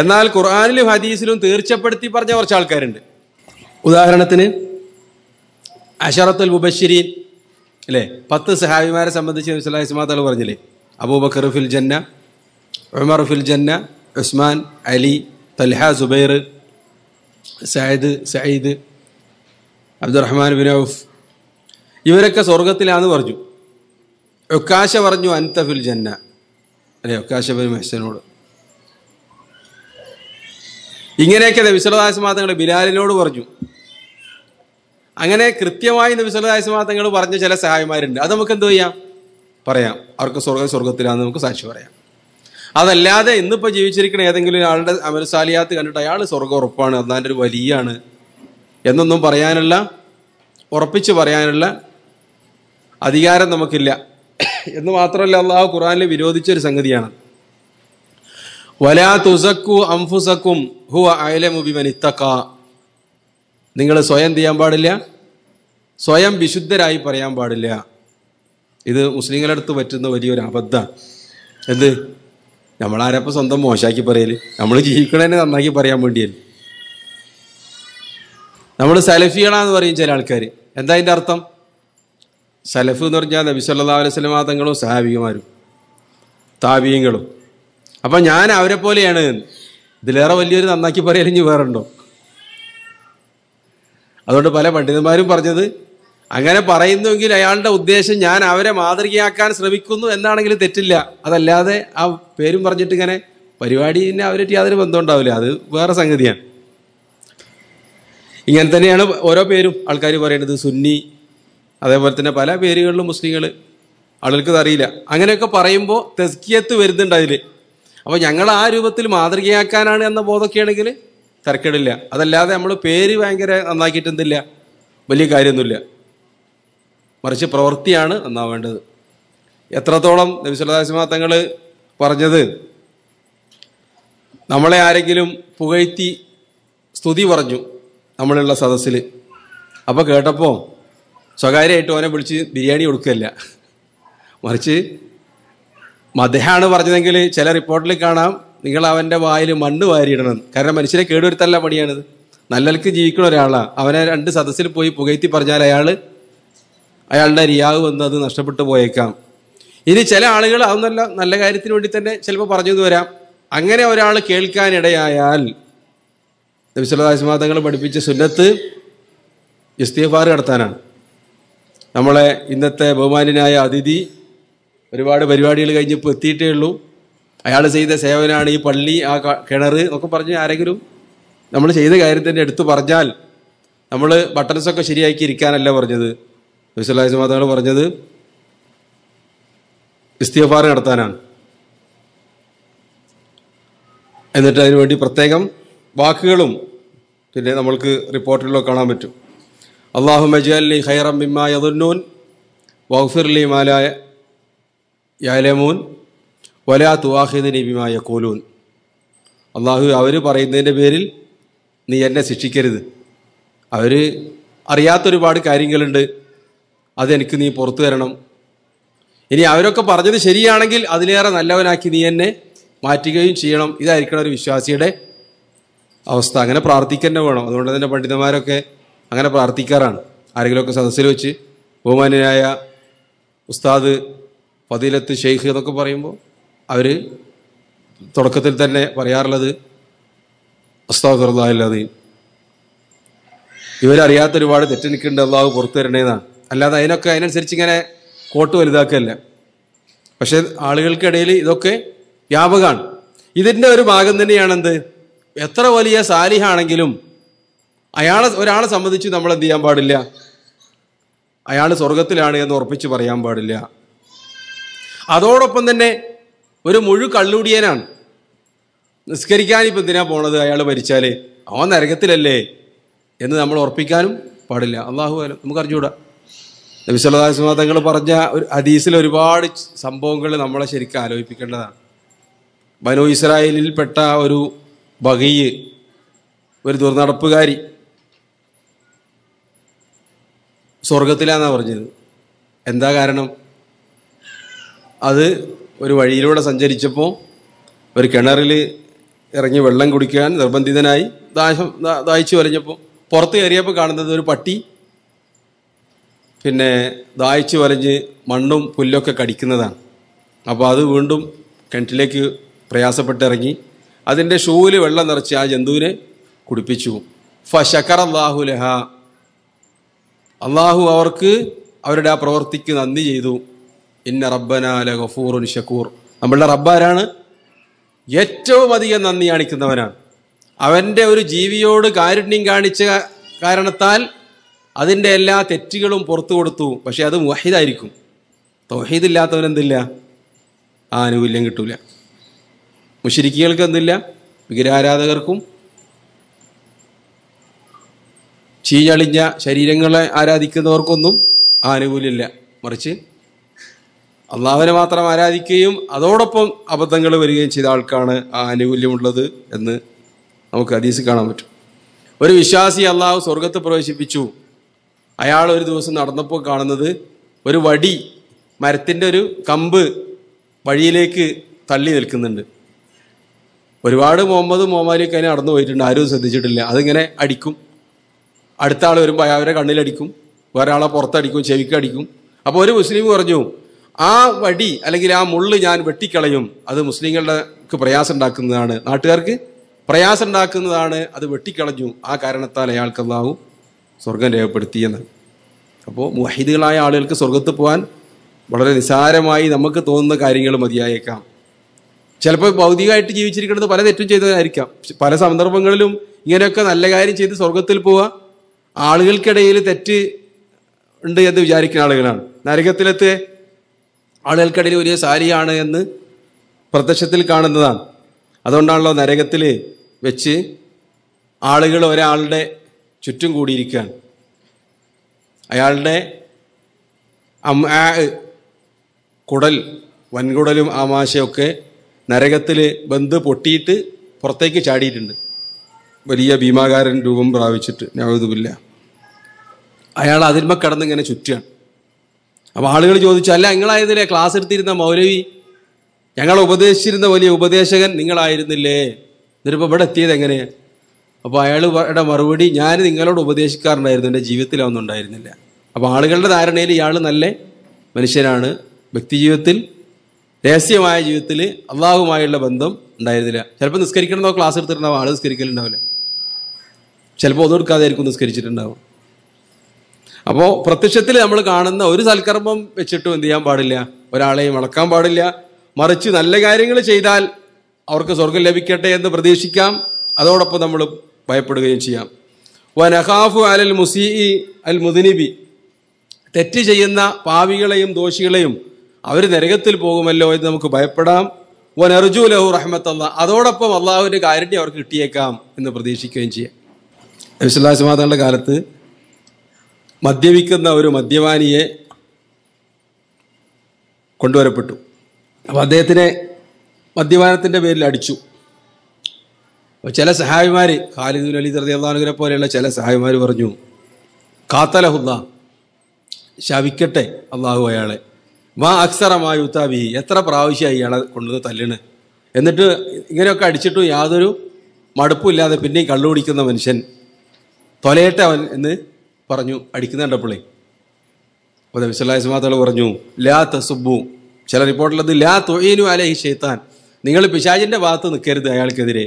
എന്നാൽ ഖുർആാനിലും ഹദീസിലും തീർച്ചപ്പെടുത്തി പറഞ്ഞ കുറച്ച് ആൾക്കാരുണ്ട് ഉദാഹരണത്തിന് അൽ മുബശ്ശിരീൻ അല്ലേ പത്ത് സഹാബിമാരെ സംബന്ധിച്ച് നബിസ്ലാഹി ഇസ്മാത്തൽ പറഞ്ഞില്ലേ അബൂബക്കർ ഫിൽ ജന്ന ഉമർ ഫിൽ ജന്ന ഉസ്മാൻ അലി തൽഹ സുബൈർ സയദ് സയ്ദ് അബ്ദുറഹ്മാൻ ബിൻ ഔഫ് ഇവരൊക്കെ സ്വർഗത്തിലാന്ന് പറഞ്ഞു ഒക്കാശ പറഞ്ഞു അൻത ഫിൽ ജന്ന അല്ലെ ഒക്കാശ ബിൻ മെഹ്സനോട് ഇങ്ങനെയൊക്കെ നബിസ്ലാഹി ഇസ്മാത്തങ്ങൾ ബിലാലിനോട് പറഞ്ഞു അങ്ങനെ കൃത്യമായി നബിസ്വല്ലാസ്മാ തങ്ങൾ പറഞ്ഞ ചില സഹായിമാരുണ്ട് അത് നമുക്ക് എന്ത് ചെയ്യാം പറയാം അവർക്ക് സ്വർഗം സ്വർഗത്തിലാന്ന് നമുക്ക് സാക്ഷി പറയാം അതല്ലാതെ ഇന്നിപ്പോൾ ജീവിച്ചിരിക്കുന്ന ഏതെങ്കിലും ഒരാളുടെ അമരസാലിയാത്ത് കണ്ടിട്ട് അയാൾ സ്വർഗം ഉറപ്പാണ് അതാൻ്റെ ഒരു വലിയാണ് എന്നൊന്നും പറയാനുള്ള ഉറപ്പിച്ച് പറയാനുള്ള അധികാരം നമുക്കില്ല എന്ന് മാത്രമല്ല അള്ളാഹു ഖുറാനിൽ വിരോധിച്ച ഒരു സംഗതിയാണ് വലാ തുസക്കു അംഫുസക്കും ഹു അയലമുബിമനിത്തക്ക നിങ്ങൾ സ്വയം ചെയ്യാൻ പാടില്ല സ്വയം വിശുദ്ധരായി പറയാൻ പാടില്ല ഇത് മുസ്ലിങ്ങളുടെ പറ്റുന്ന വലിയൊരു അബദ്ധമാണ് എന്ത് നമ്മളാരപ്പോൾ സ്വന്തം മോശമാക്കി പറയല് നമ്മൾ ജീവിക്കണേനെ നന്നാക്കി പറയാൻ വേണ്ടിയല്ലേ നമ്മൾ സലഫികളാന്ന് പറയും ചില ആൾക്കാർ എന്താ അതിൻ്റെ അർത്ഥം സലഫ് എന്ന് പറഞ്ഞാൽ നബി സല്ലാ അലൈഹി സ്വലമാ തങ്ങളും സഹാബികമാരും താബീയങ്ങളും അപ്പം ഞാൻ അവരെ പോലെയാണ് ഇതിലേറെ വലിയൊരു നന്നാക്കി പറയലിഞ്ഞ് ഉണ്ടോ അതുകൊണ്ട് പല പണ്ഡിതന്മാരും പറഞ്ഞത് അങ്ങനെ പറയുന്നുവെങ്കിൽ അയാളുടെ ഉദ്ദേശം ഞാൻ അവരെ മാതൃകയാക്കാൻ ശ്രമിക്കുന്നു എന്നാണെങ്കിൽ തെറ്റില്ല അതല്ലാതെ ആ പേരും പറഞ്ഞിട്ട് ഇങ്ങനെ പരിപാടിനെ അവരായിട്ട് യാതൊരു ബന്ധം ഉണ്ടാവില്ല അത് വേറെ സംഗതിയാണ് ഇങ്ങനെ തന്നെയാണ് ഓരോ പേരും ആൾക്കാർ പറയുന്നത് സുന്നി അതേപോലെ തന്നെ പല പേരുകളിലും മുസ്ലിങ്ങൾ ആളുകൾക്ക് അറിയില്ല അങ്ങനെയൊക്കെ പറയുമ്പോൾ തെസ്കിയത്ത് വരുന്നുണ്ട് അതിൽ അപ്പോൾ ഞങ്ങൾ ആ രൂപത്തിൽ മാതൃകയാക്കാനാണ് എന്ന ബോധമൊക്കെയാണെങ്കിൽ തിരക്കേടില്ല അതല്ലാതെ നമ്മൾ പേര് ഭയങ്കര നന്നാക്കിയിട്ടെന്തില്ല വലിയ കാര്യമൊന്നുമില്ല മറിച്ച് പ്രവൃത്തിയാണ് നന്നാവേണ്ടത് എത്രത്തോളം നബിസുല്ലാസിമ തങ്ങൾ പറഞ്ഞത് നമ്മളെ ആരെങ്കിലും പുകഴ്ത്തി സ്തുതി പറഞ്ഞു നമ്മളുള്ള സദസ്സിൽ അപ്പോൾ കേട്ടപ്പോൾ സ്വകാര്യമായിട്ട് ഓനെ വിളിച്ച് ബിരിയാണി കൊടുക്കുകയല്ല മറിച്ച് മദ്ദേഹമാണ് പറഞ്ഞതെങ്കിൽ ചില റിപ്പോർട്ടിൽ കാണാം നിങ്ങൾ അവൻ്റെ വായിൽ മണ്ണ് വാരിയിടണം കാരണം മനുഷ്യനെ കേടുവരുത്തല്ല പണിയാണിത് നല്ലൽക്ക് ജീവിക്കുന്ന ഒരാളാണ് അവനെ രണ്ട് സദസ്സിൽ പോയി പുകയത്തി പറഞ്ഞാൽ അയാൾ അയാളുടെ രിയാവ് വന്ന് അത് നഷ്ടപ്പെട്ടു പോയേക്കാം ഇനി ചില ആളുകൾ അതൊന്നല്ല നല്ല കാര്യത്തിന് വേണ്ടി തന്നെ ചിലപ്പോൾ പറഞ്ഞു വരാം അങ്ങനെ ഒരാൾ കേൾക്കാനിടയായാൽ നബിസുല്ലാസ്മാ പഠിപ്പിച്ച സുന്നത്ത് ഇസ്തീഫാർ നടത്താനാണ് നമ്മളെ ഇന്നത്തെ ബഹുമാനായ അതിഥി ഒരുപാട് പരിപാടികൾ കഴിഞ്ഞപ്പോൾ എത്തിയിട്ടേ ഉള്ളൂ അയാൾ ചെയ്ത സേവനമാണ് ഈ പള്ളി ആ കിണർ എന്നൊക്കെ പറഞ്ഞ് ആരെങ്കിലും നമ്മൾ ചെയ്ത കാര്യത്തിൻ്റെ എടുത്തു പറഞ്ഞാൽ നമ്മൾ ബട്ടൺസൊക്കെ ശരിയാക്കി ഇരിക്കാനല്ല പറഞ്ഞത് വിശ്വലാസ് മാതാവ് പറഞ്ഞത് ഇസ്തിഫാർ നടത്താനാണ് എന്നിട്ട് അതിനുവേണ്ടി പ്രത്യേകം വാക്കുകളും പിന്നെ നമ്മൾക്ക് റിപ്പോർട്ടിലൊക്കെ കാണാൻ പറ്റും അള്ളാഹു മജാലി ഹൈറം ബിമ്മ യദുന്നൂൻ വൗഫിർലി മാലായ യാലമൂൻ വലാ തുവാഹിദിന് ബിമായ കോലൂൻ അള്ളാഹു അവർ പറയുന്നതിൻ്റെ പേരിൽ നീ എന്നെ ശിക്ഷിക്കരുത് അവർ അറിയാത്തൊരുപാട് കാര്യങ്ങളുണ്ട് അതെനിക്ക് നീ പുറത്തു തരണം ഇനി അവരൊക്കെ പറഞ്ഞത് ശരിയാണെങ്കിൽ അതിലേറെ നല്ലവനാക്കി നീ എന്നെ മാറ്റുകയും ചെയ്യണം ഇതായിരിക്കണം ഒരു വിശ്വാസിയുടെ അവസ്ഥ അങ്ങനെ പ്രാർത്ഥിക്കേണ്ട വേണം അതുകൊണ്ട് തന്നെ പണ്ഡിതന്മാരൊക്കെ അങ്ങനെ പ്രാർത്ഥിക്കാറാണ് ആരെങ്കിലുമൊക്കെ സദസ്സിൽ വെച്ച് ബഹുമാനായ ഉസ്താദ് ഫതിലത്ത് ഷെയ്ഖ് എന്നൊക്കെ പറയുമ്പോൾ അവർ തുടക്കത്തിൽ തന്നെ പറയാറുള്ളത് അസ്താഫിറുല്ലാഹില്ലാതെയും ഇവരറിയാത്ത ഒരുപാട് തെറ്റ് അള്ളാഹു പുറത്തു തരണേന്നാണ് അല്ലാതെ അതിനൊക്കെ അതിനനുസരിച്ച് ഇങ്ങനെ കോട്ട് വലുതാക്കുകയല്ല പക്ഷെ ആളുകൾക്കിടയിൽ ഇതൊക്കെ വ്യാപകമാണ് ഇതിൻ്റെ ഒരു ഭാഗം തന്നെയാണെന്ത് എത്ര വലിയ സാലിഹാണെങ്കിലും അയാളെ ഒരാളെ സംബന്ധിച്ച് നമ്മൾ എന്ത് ചെയ്യാൻ പാടില്ല അയാൾ സ്വർഗത്തിലാണ് എന്ന് ഉറപ്പിച്ച് പറയാൻ പാടില്ല അതോടൊപ്പം തന്നെ ഒരു മുഴു കള്ളുടിയനാണ് നിസ്കരിക്കാൻ ഇപ്പം എന്തിനാ പോണത് അയാൾ മരിച്ചാലേ അവൻ നരകത്തിലല്ലേ എന്ന് നമ്മൾ ഉറപ്പിക്കാനും പാടില്ല അള്ളാഹു അല്ല നമുക്ക് അറിഞ്ഞുകൂടാ നബി തങ്ങൾ പറഞ്ഞ ഒരു ഹദീസിൽ ഒരുപാട് സംഭവങ്ങൾ നമ്മളെ ശരിക്കും ആലോചിപ്പിക്കേണ്ടതാണ് ബനു പെട്ട ഒരു ബഹയ്യ് ഒരു ദുർനടപ്പുകാരി സ്വർഗത്തിലാന്നാണ് പറഞ്ഞത് എന്താ കാരണം അത് ഒരു വഴിയിലൂടെ സഞ്ചരിച്ചപ്പോൾ ഒരു കിണറിൽ ഇറങ്ങി വെള്ളം കുടിക്കാൻ നിർബന്ധിതനായി ദാഹം ദാഹിച്ചു വരഞ്ഞപ്പോൾ പുറത്ത് കയറിയപ്പോൾ കാണുന്നത് ഒരു പട്ടി പിന്നെ ദാഹിച്ചു വരഞ്ഞ് മണ്ണും പുല്ലൊക്കെ കടിക്കുന്നതാണ് അപ്പോൾ അത് വീണ്ടും കിണറ്റിലേക്ക് പ്രയാസപ്പെട്ടിറങ്ങി അതിൻ്റെ ഷൂവിൽ വെള്ളം നിറച്ച് ആ ജന്തുവിനെ കുടിപ്പിച്ചു ഫ അള്ളാഹു ലഹ അള്ളാഹു അവർക്ക് അവരുടെ ആ പ്രവർത്തിക്ക് നന്ദി ചെയ്തു ഇന്ന റബ്ബനാല ഗഫൂറുൻ ഷക്കൂർ നമ്മളുടെ റബ്ബാരാണ് ഏറ്റവും അധികം നന്ദി കാണിക്കുന്നവനാണ് അവൻ്റെ ഒരു ജീവിയോട് കാരുണ്യം കാണിച്ച കാരണത്താൽ അതിൻ്റെ എല്ലാ തെറ്റുകളും പുറത്തു കൊടുത്തു പക്ഷേ അത് വഹീദായിരിക്കും തൗഹീദില്ലാത്തവൻ എന്തില്ല ആ ആനുകൂല്യം കിട്ടൂല മുഷിരിക്കുകൾക്ക് എന്തില്ല വിഗ്രഹാരാധകർക്കും ചീഞ്ഞളിഞ്ഞ ശരീരങ്ങളെ ആരാധിക്കുന്നവർക്കൊന്നും ആനുകൂല്യമില്ല മറിച്ച് അള്ളാഹുവിനെ മാത്രം ആരാധിക്കുകയും അതോടൊപ്പം അബദ്ധങ്ങൾ വരികയും ചെയ്ത ആൾക്കാണ് ആ ആനുകൂല്യമുള്ളത് എന്ന് നമുക്ക് ഹദീസ് കാണാൻ പറ്റും ഒരു വിശ്വാസി അള്ളാഹു സ്വർഗത്ത് പ്രവേശിപ്പിച്ചു അയാൾ ഒരു ദിവസം നടന്നപ്പോൾ കാണുന്നത് ഒരു വടി മരത്തിൻ്റെ ഒരു കമ്പ് വഴിയിലേക്ക് തള്ളി നിൽക്കുന്നുണ്ട് ഒരുപാട് മുഹമ്മദ് മുഹമ്മാലിയൊക്കെ അതിനെ നടന്നു പോയിട്ടുണ്ട് ആരും ശ്രദ്ധിച്ചിട്ടില്ല അതിങ്ങനെ അടിക്കും അടുത്ത ആൾ വരുമ്പോൾ അയാളുടെ കണ്ണിലടിക്കും വേറെ ആളെ പുറത്തടിക്കും ചെവിക്കടിക്കും അപ്പോൾ ഒരു മുസ്ലിം പറഞ്ഞു ആ വടി അല്ലെങ്കിൽ ആ മുള്ള് ഞാൻ വെട്ടിക്കളയും അത് മുസ്ലിങ്ങളുടെ പ്രയാസം ഉണ്ടാക്കുന്നതാണ് നാട്ടുകാർക്ക് പ്രയാസം ഉണ്ടാക്കുന്നതാണ് അത് വെട്ടിക്കളഞ്ഞു ആ കാരണത്താൽ അയാൾക്ക് എന്താവും സ്വർഗം രേഖപ്പെടുത്തിയെന്ന് അപ്പോൾ മുഹിദുകളായ ആളുകൾക്ക് സ്വർഗത്ത് പോകാൻ വളരെ നിസാരമായി നമുക്ക് തോന്നുന്ന കാര്യങ്ങൾ മതിയായേക്കാം ചിലപ്പോൾ ഭൗതികമായിട്ട് ജീവിച്ചിരിക്കുന്നത് പല തെറ്റും ചെയ്തതായിരിക്കാം പല സന്ദർഭങ്ങളിലും ഇങ്ങനെയൊക്കെ നല്ല കാര്യം ചെയ്ത് സ്വർഗത്തിൽ പോവുക ആളുകൾക്കിടയിൽ തെറ്റ് ഉണ്ട് എന്ന് വിചാരിക്കുന്ന ആളുകളാണ് നരകത്തിലത്തെ ആളുകൾക്കിടയിൽ ഒരു സാരിയാണ് എന്ന് പ്രത്യക്ഷത്തിൽ കാണുന്നതാണ് അതുകൊണ്ടാണല്ലോ നരകത്തിൽ വെച്ച് ആളുകൾ ഒരാളുടെ ചുറ്റും കൂടിയിരിക്കുകയാണ് അയാളുടെ കുടൽ വൻകുടലും ആമാശയൊക്കെ നരകത്തിൽ ബന്ധ് പൊട്ടിയിട്ട് പുറത്തേക്ക് ചാടിയിട്ടുണ്ട് വലിയ ഭീമാകാരൻ രൂപം പ്രാപിച്ചിട്ട് ഇതുമില്ല അയാൾ അതിന്മ ഇങ്ങനെ ചുറ്റുകയാണ് അപ്പോൾ ആളുകൾ ചോദിച്ചു അല്ല നിങ്ങളായിരുന്നില്ലേ ക്ലാസ് എടുത്തിരുന്ന മൗലവി ഞങ്ങളെ ഉപദേശിച്ചിരുന്ന വലിയ ഉപദേശകൻ നിങ്ങളായിരുന്നില്ലേ എന്നിട്ടിപ്പോൾ ഇവിടെ എത്തിയത് എങ്ങനെയാണ് അപ്പോൾ അയാളുടെ മറുപടി ഞാൻ നിങ്ങളോട് ഉപദേശിക്കാറുണ്ടായിരുന്നു എൻ്റെ ജീവിതത്തിൽ അതൊന്നും ഉണ്ടായിരുന്നില്ല അപ്പോൾ ആളുകളുടെ ധാരണയിൽ ഇയാൾ നല്ല മനുഷ്യനാണ് വ്യക്തിജീവിതത്തിൽ രഹസ്യമായ ജീവിതത്തിൽ അള്ളാഹുമായുള്ള ബന്ധം ഉണ്ടായിരുന്നില്ല ചിലപ്പോൾ നിസ്കരിക്കണമെന്നോ ക്ലാസ് എടുത്തിട്ടുണ്ടാവും ആൾ നിസ്കരിക്കലുണ്ടാവില്ല ചിലപ്പോൾ ഒന്നും എടുക്കാതെ ആയിരിക്കും നിസ്കരിച്ചിട്ടുണ്ടാവും അപ്പോൾ പ്രത്യക്ഷത്തിൽ നമ്മൾ കാണുന്ന ഒരു സൽക്കർമ്മം വെച്ചിട്ടും എന്ത് ചെയ്യാൻ പാടില്ല ഒരാളെയും വളക്കാൻ പാടില്ല മറിച്ച് നല്ല കാര്യങ്ങൾ ചെയ്താൽ അവർക്ക് സ്വർഗം ലഭിക്കട്ടെ എന്ന് പ്രതീക്ഷിക്കാം അതോടൊപ്പം നമ്മൾ ഭയപ്പെടുകയും ചെയ്യാം വനഹാഫു അലൽ മുസീ അൽ മുദിനിബി തെറ്റ് ചെയ്യുന്ന പാവികളെയും ദോഷികളെയും അവർ നരകത്തിൽ പോകുമല്ലോ എന്ന് നമുക്ക് ഭയപ്പെടാം അർജു ലഹു റഹ്മത്തല്ല അതോടൊപ്പം അള്ളാഹുവിൻ്റെ കാരുണ്യം അവർക്ക് കിട്ടിയേക്കാം എന്ന് പ്രതീക്ഷിക്കുകയും ചെയ്യാം നബിസ്വല്ലാ സുമാതാളുടെ കാലത്ത് മദ്യപിക്കുന്ന ഒരു മദ്യപാനിയെ കൊണ്ടുവരപ്പെട്ടു അപ്പം അദ്ദേഹത്തിനെ മദ്യപാനത്തിൻ്റെ പേരിൽ അടിച്ചു ചില സഹായിമാർ ഖാലിദുൽ അലി തർദിയാനുവിനെ പോലെയുള്ള ചില സഹായിമാർ പറഞ്ഞു കാത്തലഹുദ ശവിക്കട്ടെ അള്ളാഹു അയാളെ മാ അക്സറമായ ഉത്താബി എത്ര പ്രാവശ്യമായി ഇയാളെ കൊണ്ടുവന്ന് തല്ലിണ് എന്നിട്ട് ഇങ്ങനെയൊക്കെ അടിച്ചിട്ടും യാതൊരു മടുപ്പില്ലാതെ പിന്നെയും കള്ളുപിടിക്കുന്ന മനുഷ്യൻ തൊലയട്ടെ അവൻ എന്ന് പറഞ്ഞു അടിക്കുന്ന കണ്ടപ്പോളേ അപ്പോൾ വിസലാസ്മാത്തകൾ പറഞ്ഞു ലാ തസുബു ചില റിപ്പോർട്ടിലത് ലാ തൊയ്യനു അലൈഹി ഷെയ്ത്താൻ നിങ്ങൾ പിശാജിൻ്റെ ഭാഗത്ത് നിൽക്കരുത് അയാൾക്കെതിരെ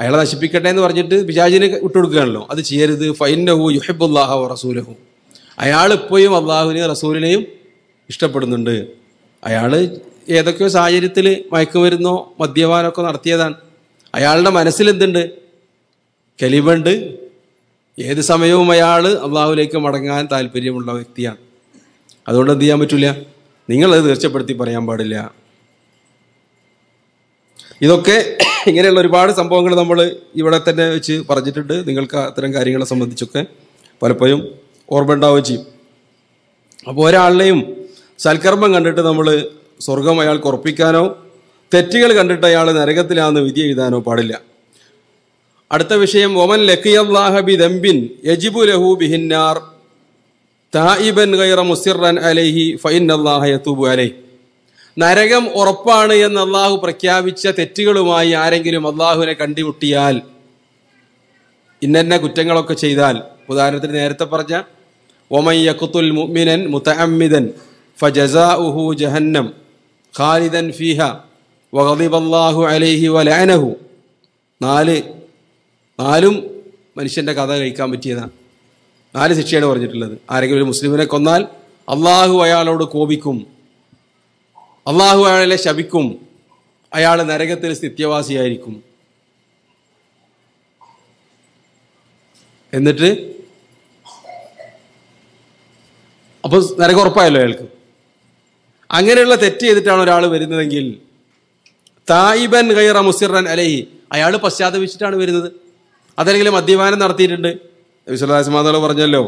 അയാളെ നശിപ്പിക്കട്ടെ എന്ന് പറഞ്ഞിട്ട് പിശാജിനെ വിട്ടുകൊടുക്കുകയാണല്ലോ അത് ചെയ്യരുത് ഫൈനഹു യുഹിബുല്ലാഹു റസൂലഹു അയാൾ ഇപ്പോഴും അള്ളാഹുവിനെയും റസൂലിനെയും ഇഷ്ടപ്പെടുന്നുണ്ട് അയാൾ ഏതൊക്കെയോ സാഹചര്യത്തിൽ മയക്കുമരുന്നോ മദ്യപാനമൊക്കെ നടത്തിയതാണ് അയാളുടെ മനസ്സിൽ എന്തുണ്ട് കലിവുണ്ട് ഏത് സമയവും അയാൾ അള്ളാഹുലേക്ക് മടങ്ങാൻ താല്പര്യമുള്ള വ്യക്തിയാണ് അതുകൊണ്ട് എന്ത് ചെയ്യാൻ പറ്റില്ല നിങ്ങളത് തീർച്ചപ്പെടുത്തി പറയാൻ പാടില്ല ഇതൊക്കെ ഇങ്ങനെയുള്ള ഒരുപാട് സംഭവങ്ങൾ നമ്മൾ ഇവിടെ തന്നെ വെച്ച് പറഞ്ഞിട്ടുണ്ട് നിങ്ങൾക്ക് അത്തരം കാര്യങ്ങളെ സംബന്ധിച്ചൊക്കെ പലപ്പോഴും ഓർമ്മ ഉണ്ടാവുകയും ചെയ്യും അപ്പോൾ ഒരാളിനെയും സൽക്കർമ്മം കണ്ടിട്ട് നമ്മൾ സ്വർഗം അയാൾക്ക് ഉറപ്പിക്കാനോ തെറ്റുകൾ കണ്ടിട്ട് അയാൾ നരകത്തിലാണെന്ന് വിധി എഴുതാനോ പാടില്ല അടുത്ത വിഷയം ഒമൻ ലഖിയല്ലാഹബി ദംബിൻ യജിബു ലഹു ബിഹിന്നാർ തായിബൻ ഗൈറ മുസിറൻ അലൈഹി ഫൈൻ യതൂബു അലൈഹി അലൈ നരകം ഉറപ്പാണ് എന്ന് അള്ളാഹു പ്രഖ്യാപിച്ച തെറ്റുകളുമായി ആരെങ്കിലും അള്ളാഹുവിനെ കണ്ടുമുട്ടിയാൽ ഇന്നെ കുറ്റങ്ങളൊക്കെ ചെയ്താൽ ഉദാഹരണത്തിന് നേരത്തെ പറഞ്ഞ ഒമൻ യഖുത്തുൽ മുഅ്മിനൻ മുതഅമ്മിദൻ ഫജസാഉഹു ജഹന്നം ഖാലിദൻ ഫീഹ വഗദിബ അല്ലാഹു അലൈഹി വലഅനഹു നാല് നാലും മനുഷ്യൻ്റെ കഥ കഴിക്കാൻ പറ്റിയതാണ് നാല് ശിക്ഷയാണ് പറഞ്ഞിട്ടുള്ളത് ആരെങ്കിലും ഒരു മുസ്ലിമിനെ കൊന്നാൽ അള്ളാഹു അയാളോട് കോപിക്കും അള്ളാഹു അയാളെ ശപിക്കും അയാൾ നരകത്തിൽ സ്ഥിത്യവാസിയായിരിക്കും എന്നിട്ട് അപ്പോൾ നരകം ഉറപ്പായല്ലോ അയാൾക്ക് അങ്ങനെയുള്ള തെറ്റ് ചെയ്തിട്ടാണ് ഒരാൾ വരുന്നതെങ്കിൽ തായിബൻ ഗൈറ മുസിറൻ അലൈഹി അയാൾ പശ്ചാത്തപിച്ചിട്ടാണ് വരുന്നത് അതല്ലെങ്കിൽ മദ്യപാനം നടത്തിയിട്ടുണ്ട് വിശ്വദാസിമാതാവ് പറഞ്ഞല്ലോ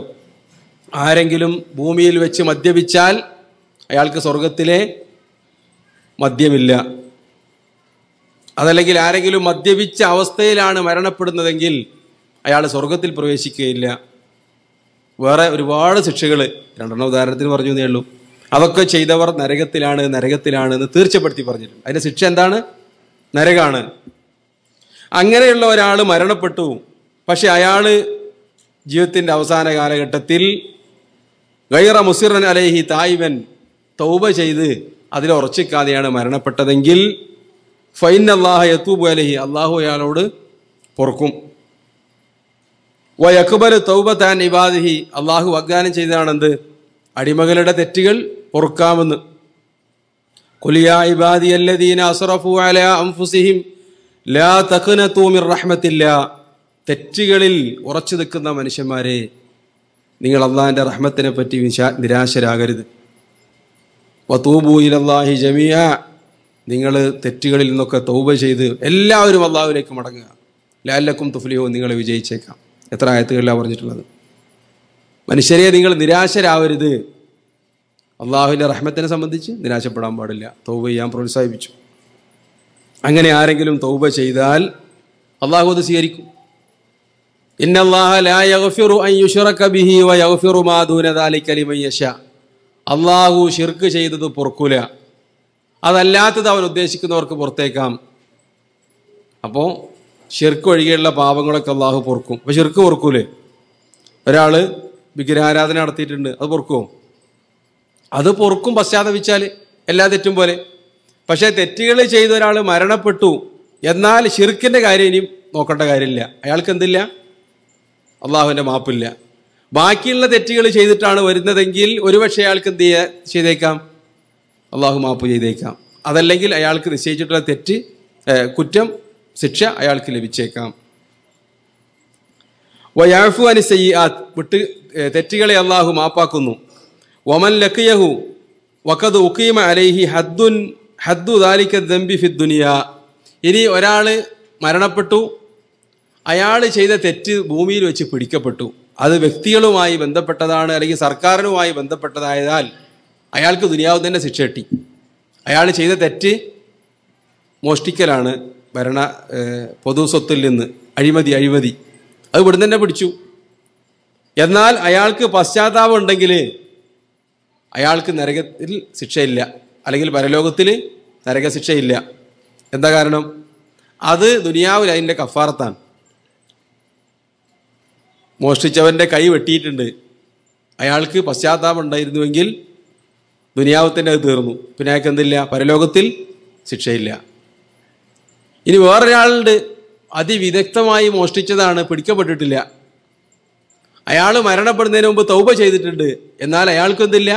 ആരെങ്കിലും ഭൂമിയിൽ വെച്ച് മദ്യപിച്ചാൽ അയാൾക്ക് സ്വർഗത്തിലെ മദ്യമില്ല അതല്ലെങ്കിൽ ആരെങ്കിലും മദ്യപിച്ച അവസ്ഥയിലാണ് മരണപ്പെടുന്നതെങ്കിൽ അയാൾ സ്വർഗത്തിൽ പ്രവേശിക്കുകയില്ല വേറെ ഒരുപാട് ശിക്ഷകൾ രണ്ടെണ്ണം ഉദാഹരണത്തിന് പറഞ്ഞു എന്നേ ഉള്ളൂ അതൊക്കെ ചെയ്തവർ നരകത്തിലാണ് നരകത്തിലാണ് എന്ന് തീർച്ചപ്പെടുത്തി പറഞ്ഞിട്ടുണ്ട് അതിൻ്റെ ശിക്ഷ എന്താണ് നരകാണ് അങ്ങനെയുള്ള ഒരാൾ മരണപ്പെട്ടു പക്ഷെ അയാൾ ജീവിതത്തിൻ്റെ അവസാന കാലഘട്ടത്തിൽ ഗൈറ മുസിറൻ അലേഹി തായ്വൻ തൗബ ചെയ്ത് അതിൽ ഉറച്ചിക്കാതെയാണ് മരണപ്പെട്ടതെങ്കിൽ ഫൈൻ അള്ളാഹ യത്തൂബ് അലഹി അള്ളാഹു അയാളോട് പൊറുക്കും വയക്കുബൽ തൗബ താൻ ഇബാദിഹി അള്ളാഹു വാഗ്ദാനം ചെയ്തതാണെന്ത് അടിമകളുടെ തെറ്റുകൾ പൊറുക്കാമെന്ന് കൊലിയ ഇബാദി അല്ലദീന അസറഫു അല അംഫുസിഹിം ലാ തഖന തൂമിർ റഹ്മത്തില്ല തെറ്റുകളിൽ ഉറച്ചു നിൽക്കുന്ന മനുഷ്യന്മാരെ നിങ്ങൾ അള്ളാഹിൻ്റെ റഹ്മത്തിനെ പറ്റി വിശാ നിരാശരാകരുത് വത്തൂബൂയിൽ ജമിയ നിങ്ങൾ തെറ്റുകളിൽ നിന്നൊക്കെ തൗബ ചെയ്ത് എല്ലാവരും അള്ളാഹുലേക്ക് മടങ്ങുക ലാലക്കും തുഫ്ലിയോ നിങ്ങൾ വിജയിച്ചേക്കാം എത്ര ആയത്തുകളിലാണ് പറഞ്ഞിട്ടുള്ളത് മനുഷ്യരെ നിങ്ങൾ നിരാശരാവരുത് അള്ളാഹുവിൻ്റെ റഹ്മത്തിനെ സംബന്ധിച്ച് നിരാശപ്പെടാൻ പാടില്ല തൗബ ചെയ്യാൻ പ്രോത്സാഹിപ്പിച്ചു അങ്ങനെ ആരെങ്കിലും തൗബ ചെയ്താൽ അള്ളാഹു അത് സ്വീകരിക്കും അള്ളാഹു ഷിർക്ക് ചെയ്തത് പൊറക്കൂല അതല്ലാത്തത് അവൻ ഉദ്ദേശിക്കുന്നവർക്ക് പുറത്തേക്കാം അപ്പോൾ ഷിർക്ക് ഒഴികെയുള്ള പാപങ്ങളൊക്കെ അള്ളാഹു പൊറുക്കും അപ്പോൾ ഷിർക്ക് പൊറക്കൂലേ ഒരാൾ വിഗ്രഹാരാധന നടത്തിയിട്ടുണ്ട് അത് പൊറക്കുമോ അത് പൊറുക്കും പശ്ചാത്തപിച്ചാൽ എല്ലാ തെറ്റും പോലെ പക്ഷേ തെറ്റുകൾ ചെയ്ത ഒരാൾ മരണപ്പെട്ടു എന്നാൽ ഷിർക്കിൻ്റെ കാര്യം ഇനിയും നോക്കേണ്ട കാര്യമില്ല അയാൾക്ക് എന്തില്ല അള്ളാഹുവിൻ്റെ മാപ്പില്ല ബാക്കിയുള്ള തെറ്റുകൾ ചെയ്തിട്ടാണ് വരുന്നതെങ്കിൽ ഒരുപക്ഷെ അയാൾക്ക് എന്ത് ചെയ്യാ ചെയ്തേക്കാം അള്ളാഹു മാപ്പ് ചെയ്തേക്കാം അതല്ലെങ്കിൽ അയാൾക്ക് നിശ്ചയിച്ചിട്ടുള്ള തെറ്റ് കുറ്റം ശിക്ഷ അയാൾക്ക് ലഭിച്ചേക്കാം വയാഫു അനി ആ വിട്ട് തെറ്റുകളെ അള്ളാഹു മാപ്പാക്കുന്നു വമൻ ലക്കിയഹു വക്കത് ഉക്കീമ അലൈഹി ഹദ്ദുൻ ഹദ്ദു ദാലിക്ക ദമ്പി ഫി ദുനിയ ഇനി ഒരാൾ മരണപ്പെട്ടു അയാൾ ചെയ്ത തെറ്റ് ഭൂമിയിൽ വെച്ച് പിടിക്കപ്പെട്ടു അത് വ്യക്തികളുമായി ബന്ധപ്പെട്ടതാണ് അല്ലെങ്കിൽ സർക്കാരിനുമായി ബന്ധപ്പെട്ടതായതാൽ അയാൾക്ക് ദുനിയാവ് തന്നെ ശിക്ഷ കിട്ടി അയാൾ ചെയ്ത തെറ്റ് മോഷ്ടിക്കലാണ് ഭരണ പൊതു സ്വത്തിൽ നിന്ന് അഴിമതി അഴിമതി അത് ഇവിടുന്ന് തന്നെ പിടിച്ചു എന്നാൽ അയാൾക്ക് പശ്ചാത്താപം ഉണ്ടെങ്കിൽ അയാൾക്ക് നരകത്തിൽ ശിക്ഷയില്ല അല്ലെങ്കിൽ പരലോകത്തിൽ നരകശിക്ഷയില്ല എന്താ കാരണം അത് ദുനിയാവിൽ അതിൻ്റെ കഫാറത്താണ് മോഷ്ടിച്ചവൻ്റെ കൈ വെട്ടിയിട്ടുണ്ട് അയാൾക്ക് പശ്ചാത്താപം ഉണ്ടായിരുന്നുവെങ്കിൽ തന്നെ അത് തീർന്നു പിന്നെ അയാൾക്ക് എന്തില്ല പരലോകത്തിൽ ശിക്ഷയില്ല ഇനി വേറൊരാളുണ്ട് അതിവിദഗ്ധമായി മോഷ്ടിച്ചതാണ് പിടിക്കപ്പെട്ടിട്ടില്ല അയാൾ മരണപ്പെടുന്നതിന് മുമ്പ് തൗപ ചെയ്തിട്ടുണ്ട് എന്നാൽ അയാൾക്കെന്തില്ല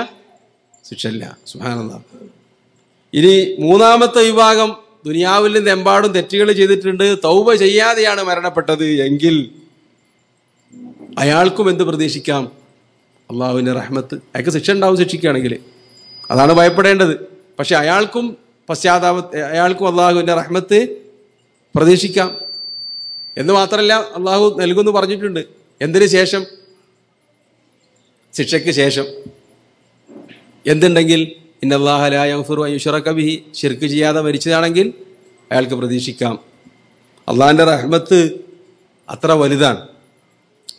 ശിക്ഷയില്ല സുഹാനന്ദ ഇനി മൂന്നാമത്തെ വിഭാഗം ദുനിയാവിൽ നിന്ന് എമ്പാടും തെറ്റുകൾ ചെയ്തിട്ടുണ്ട് തൗബ ചെയ്യാതെയാണ് മരണപ്പെട്ടത് എങ്കിൽ അയാൾക്കും എന്ത് പ്രതീക്ഷിക്കാം അള്ളാഹുവിൻ്റെ റഹ്മത്ത് അയാൾക്ക് ശിക്ഷ ഉണ്ടാവും ശിക്ഷിക്കുകയാണെങ്കിൽ അതാണ് ഭയപ്പെടേണ്ടത് പക്ഷെ അയാൾക്കും പശ്ചാത്താപ അയാൾക്കും അള്ളാഹുവിൻ്റെ റഹ്മത്ത് പ്രതീക്ഷിക്കാം എന്ന് മാത്രമല്ല അള്ളാഹു നൽകുമെന്ന് പറഞ്ഞിട്ടുണ്ട് എന്തിനു ശേഷം ശിക്ഷയ്ക്ക് ശേഷം എന്തുണ്ടെങ്കിൽ ഇന്നല്ലാഹലായഫുറു അയ്യുഷറക്കബിഹി ഷിർക്ക് ചെയ്യാതെ മരിച്ചതാണെങ്കിൽ അയാൾക്ക് പ്രതീക്ഷിക്കാം അള്ളാഹിൻ്റെ റഹ്മത്ത് അത്ര വലുതാണ്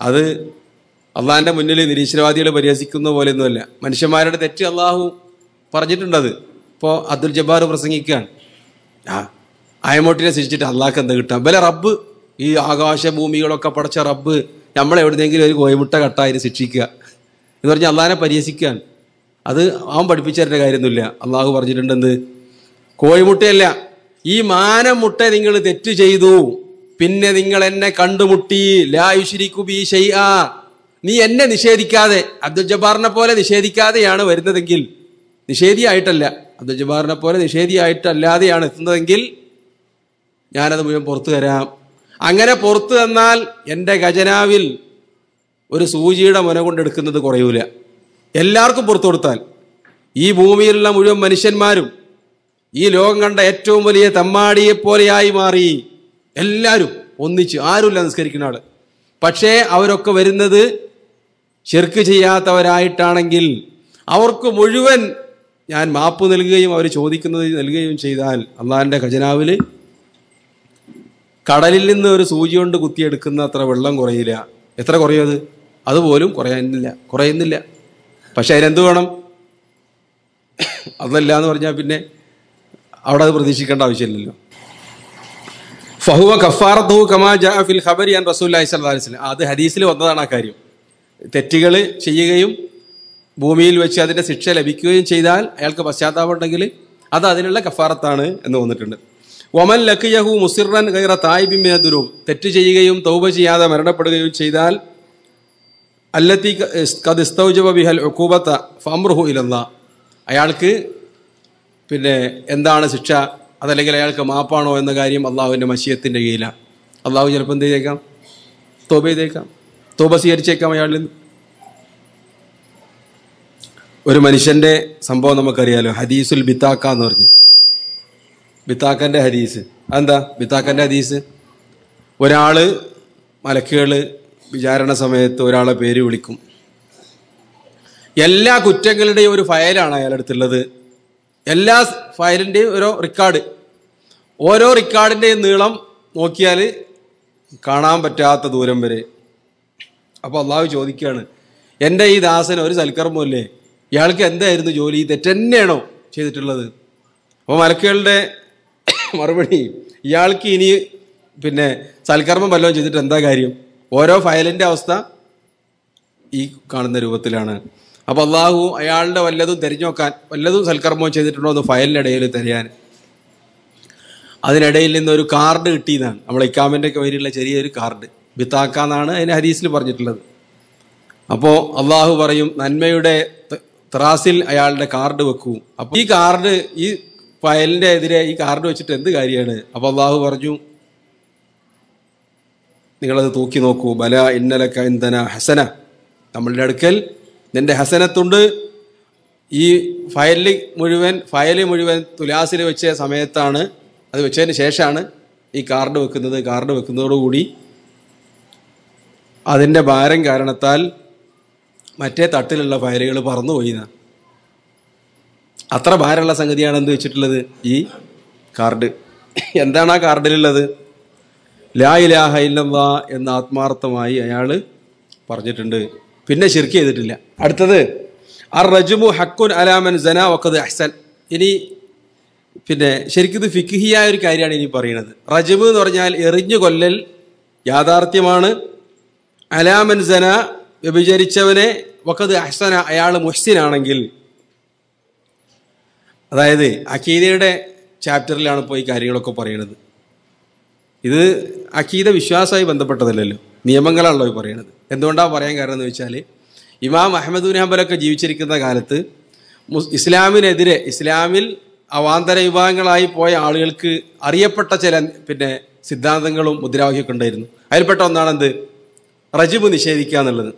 അത് അള്ളാഹിൻ്റെ മുന്നിൽ നിരീശ്വരവാദികളെ പരിഹസിക്കുന്ന പോലെയൊന്നുമല്ല മനുഷ്യന്മാരുടെ തെറ്റ് അള്ളാഹു പറഞ്ഞിട്ടുണ്ടത് ഇപ്പോൾ അബ്ദുൽ ജബ്ബാർ പ്രസംഗിക്കുകയാണ് ആ അയമോട്ടിനെ സൃഷ്ടിച്ചിട്ട് അള്ളാഹ്ക്ക് എന്താ കിട്ടാം ബല റബ്ബ് ഈ ആകാശ ഭൂമികളൊക്കെ പടച്ച റബ്ബ് നമ്മൾ ഒരു കോയമുട്ട കട്ടായി ശിക്ഷിക്കുക എന്ന് പറഞ്ഞാൽ അള്ളാഹിനെ പരിഹസിക്കുകയാണ് അത് അവൻ പഠിപ്പിച്ചതിൻ്റെ കാര്യമൊന്നുമില്ല അള്ളാഹു പറഞ്ഞിട്ടുണ്ടെന്ത് കോഴിമുട്ടയല്ല ഈ മാനമുട്ട നിങ്ങൾ തെറ്റ് ചെയ്തു പിന്നെ നിങ്ങൾ എന്നെ കണ്ടുമുട്ടി ലായുശിരിക്കുബി ഷെയ്ആ നീ എന്നെ നിഷേധിക്കാതെ അബ്ദുൽ ജബ്ബാറിനെ പോലെ നിഷേധിക്കാതെയാണ് വരുന്നതെങ്കിൽ നിഷേധിയായിട്ടല്ല അബ്ദുൽ ജബ്ബാറിനെ പോലെ നിഷേധിയായിട്ടല്ലാതെയാണ് എത്തുന്നതെങ്കിൽ ഞാനത് മുഴുവൻ പുറത്തു തരാം അങ്ങനെ പുറത്തു തന്നാൽ എൻ്റെ ഖജനാവിൽ ഒരു സൂചിയുടെ മുന കൊണ്ടെടുക്കുന്നത് കുറയൂല എല്ലാവർക്കും പുറത്തു കൊടുത്താൽ ഈ ഭൂമിയിലുള്ള മുഴുവൻ മനുഷ്യന്മാരും ഈ ലോകം കണ്ട ഏറ്റവും വലിയ തമ്മാടിയെ പോലെയായി മാറി എല്ലാവരും ഒന്നിച്ച് ആരുമില്ല നിസ്കരിക്കുന്ന ആള് പക്ഷേ അവരൊക്കെ വരുന്നത് ശിർക്ക് ചെയ്യാത്തവരായിട്ടാണെങ്കിൽ അവർക്ക് മുഴുവൻ ഞാൻ മാപ്പ് നൽകുകയും അവർ ചോദിക്കുന്നത് നൽകുകയും ചെയ്താൽ അള്ളാഹിൻ്റെ ഖജനാവിൽ കടലിൽ നിന്ന് ഒരു സൂചി കൊണ്ട് കുത്തിയെടുക്കുന്ന അത്ര വെള്ളം കുറയില്ല എത്ര കുറയും അത് അതുപോലും കുറയാനില്ല കുറയുന്നില്ല പക്ഷെ അതിനെന്ത് വേണം അതല്ല എന്ന് പറഞ്ഞാൽ പിന്നെ അവിടെ അത് പ്രതീക്ഷിക്കേണ്ട ആവശ്യമില്ലല്ലോ ഫഹുവ കഫാറത്തു കമാ ജാഫിൽ ഫിൽ ഖബരി ആൻ റസൂല്ലാഹി സ്വല്ലല്ലാഹി അലൈഹി വസല്ലം അത് ഹദീസിൽ വന്നതാണ് ആ കാര്യം തെറ്റുകൾ ചെയ്യുകയും ഭൂമിയിൽ വെച്ച് അതിൻ്റെ ശിക്ഷ ലഭിക്കുകയും ചെയ്താൽ അയാൾക്ക് പശ്ചാത്താപം ഉണ്ടെങ്കിൽ അത് അതിനുള്ള കഫാറത്താണ് എന്ന് വന്നിട്ടുണ്ട് ഒമൻ ലക്കിയഹു മുസിറൻ ഗൈറ തായിബിൻ ദുരൂം തെറ്റ് ചെയ്യുകയും തൗബ ചെയ്യാതെ മരണപ്പെടുകയും ചെയ്താൽ അല്ലത്തി കത് ഉക്കൂബത്ത ഫമ്രുഹു ഇലല്ല അയാൾക്ക് പിന്നെ എന്താണ് ശിക്ഷ അതല്ലെങ്കിൽ അയാൾക്ക് മാപ്പാണോ എന്ന കാര്യം അള്ളാഹുവിൻ്റെ മഷിയത്തിൻ്റെ കീഴിലാണ് അള്ളാഹു ചിലപ്പോൾ എന്ത് ചെയ്തേക്കാം തോപ ചെയ്തേക്കാം തോപ സ്വീകരിച്ചേക്കാം അയാളിൽ നിന്ന് ഒരു മനുഷ്യൻ്റെ സംഭവം നമുക്കറിയാലോ ഹദീസുൽ ബിത്താക്ക എന്ന് പറഞ്ഞ് ബിത്താക്കൻ്റെ ഹദീസ് അതെന്താ ബിത്താക്കൻ്റെ ഹദീസ് ഒരാൾ മലക്കുകൾ വിചാരണ സമയത്ത് ഒരാളെ പേര് വിളിക്കും എല്ലാ കുറ്റങ്ങളുടെയും ഒരു ഫയലാണ് അയാളടുത്തുള്ളത് എല്ലാ ഫയലിൻ്റെയും ഓരോ റെക്കോർഡ് ഓരോ റെക്കോർഡിൻ്റെയും നീളം നോക്കിയാൽ കാണാൻ പറ്റാത്ത ദൂരം വരെ അപ്പോൾ അള്ളാഹു ചോദിക്കുകയാണ് എൻ്റെ ഈ ദാസൻ ഒരു സൽക്കർമ്മമല്ലേ ഇയാൾക്ക് എന്തായിരുന്നു ജോലി തെറ്റന്നെയാണോ ചെയ്തിട്ടുള്ളത് അപ്പോൾ മലക്കുകളുടെ മറുപടി ഇയാൾക്ക് ഇനി പിന്നെ സൽക്കർമ്മം വല്ലതും ചെയ്തിട്ട് എന്താ കാര്യം ഓരോ ഫയലിൻ്റെ അവസ്ഥ ഈ കാണുന്ന രൂപത്തിലാണ് അപ്പോൾ അള്ളാഹു അയാളുടെ വല്ലതും തിരഞ്ഞു നോക്കാൻ വല്ലതും സൽക്കർമ്മവും ചെയ്തിട്ടുണ്ടോ എന്ന് ഫയലിൻ്റെ ഇടയിൽ തിരയാൻ അതിനിടയിൽ നിന്ന് ഒരു കാർഡ് കിട്ടിയതാണ് നമ്മളെ ഇക്കാമിൻ്റെ പേരിലുള്ള ചെറിയൊരു കാർഡ് ബിത്താക്ക എന്നാണ് അതിന് ഹരീസിൽ പറഞ്ഞിട്ടുള്ളത് അപ്പോൾ അള്ളാഹു പറയും നന്മയുടെ ത്രാസിൽ അയാളുടെ കാർഡ് വെക്കൂ അപ്പോൾ ഈ കാർഡ് ഈ ഫയലിൻ്റെ എതിരെ ഈ കാർഡ് വെച്ചിട്ട് എന്ത് കാര്യമാണ് അപ്പോൾ അള്ളാഹു പറഞ്ഞു നിങ്ങളത് തൂക്കി നോക്കൂ ബല ഇന്നല ഇന്ധന ഹസന നമ്മളുടെ അടുക്കൽ നിൻ്റെ ഹസനത്തുണ്ട് ഈ ഫയലിൽ മുഴുവൻ ഫയൽ മുഴുവൻ തുലാസിൽ വെച്ച സമയത്താണ് അത് വെച്ചതിന് ശേഷമാണ് ഈ കാർഡ് വെക്കുന്നത് കാർഡ് വെക്കുന്നതോടുകൂടി അതിൻ്റെ ഭാരം കാരണത്താൽ മറ്റേ തട്ടിലുള്ള ഫയലുകൾ പോയി അത്ര ഭാരമുള്ള സംഗതിയാണ് എന്ത് വെച്ചിട്ടുള്ളത് ഈ കാർഡ് എന്താണ് ആ കാർഡിലുള്ളത് ലായിലാഹ ഇല്ലല്ലാ എന്ന ആത്മാർത്ഥമായി അയാൾ പറഞ്ഞിട്ടുണ്ട് പിന്നെ ശിർക്ക് ചെയ്തിട്ടില്ല അടുത്തത് അർ റജുമു ഹക്കുൻ അലാമൻ സന വക്കത് അഹ്സൻ ഇനി പിന്നെ ശരിക്കും ഇത് ഫിക്കിഹിയായ ഒരു കാര്യമാണ് ഇനി പറയുന്നത് റജുമു എന്ന് പറഞ്ഞാൽ എറിഞ്ഞു കൊല്ലൽ യാഥാർത്ഥ്യമാണ് അലാമൻ സന വ്യഭിചരിച്ചവനെ വക്കത് അഹ്സന അയാൾ മുഹ്സിനാണെങ്കിൽ അതായത് അഖീദയുടെ ചാപ്റ്ററിലാണ് ഇപ്പോൾ ഈ കാര്യങ്ങളൊക്കെ പറയുന്നത് ഇത് അഖീദ വിശ്വാസമായി ബന്ധപ്പെട്ടതല്ലല്ലോ നിയമങ്ങളാണല്ലോ ഈ പറയണത് എന്തുകൊണ്ടാണ് പറയാൻ കാരണം എന്ന് വെച്ചാൽ ഇമാം അഹമ്മദ് ബിൻ ജീവിച്ചിരിക്കുന്ന കാലത്ത് ഇസ്ലാമിനെതിരെ ഇസ്ലാമിൽ അവാന്തര വിഭാഗങ്ങളായി പോയ ആളുകൾക്ക് അറിയപ്പെട്ട ചില പിന്നെ സിദ്ധാന്തങ്ങളും മുദ്രാവാക്യമൊക്കെ ഉണ്ടായിരുന്നു അതിൽപ്പെട്ട ഒന്നാണെന്ത് റജിബ് നിഷേധിക്കുക എന്നുള്ളത്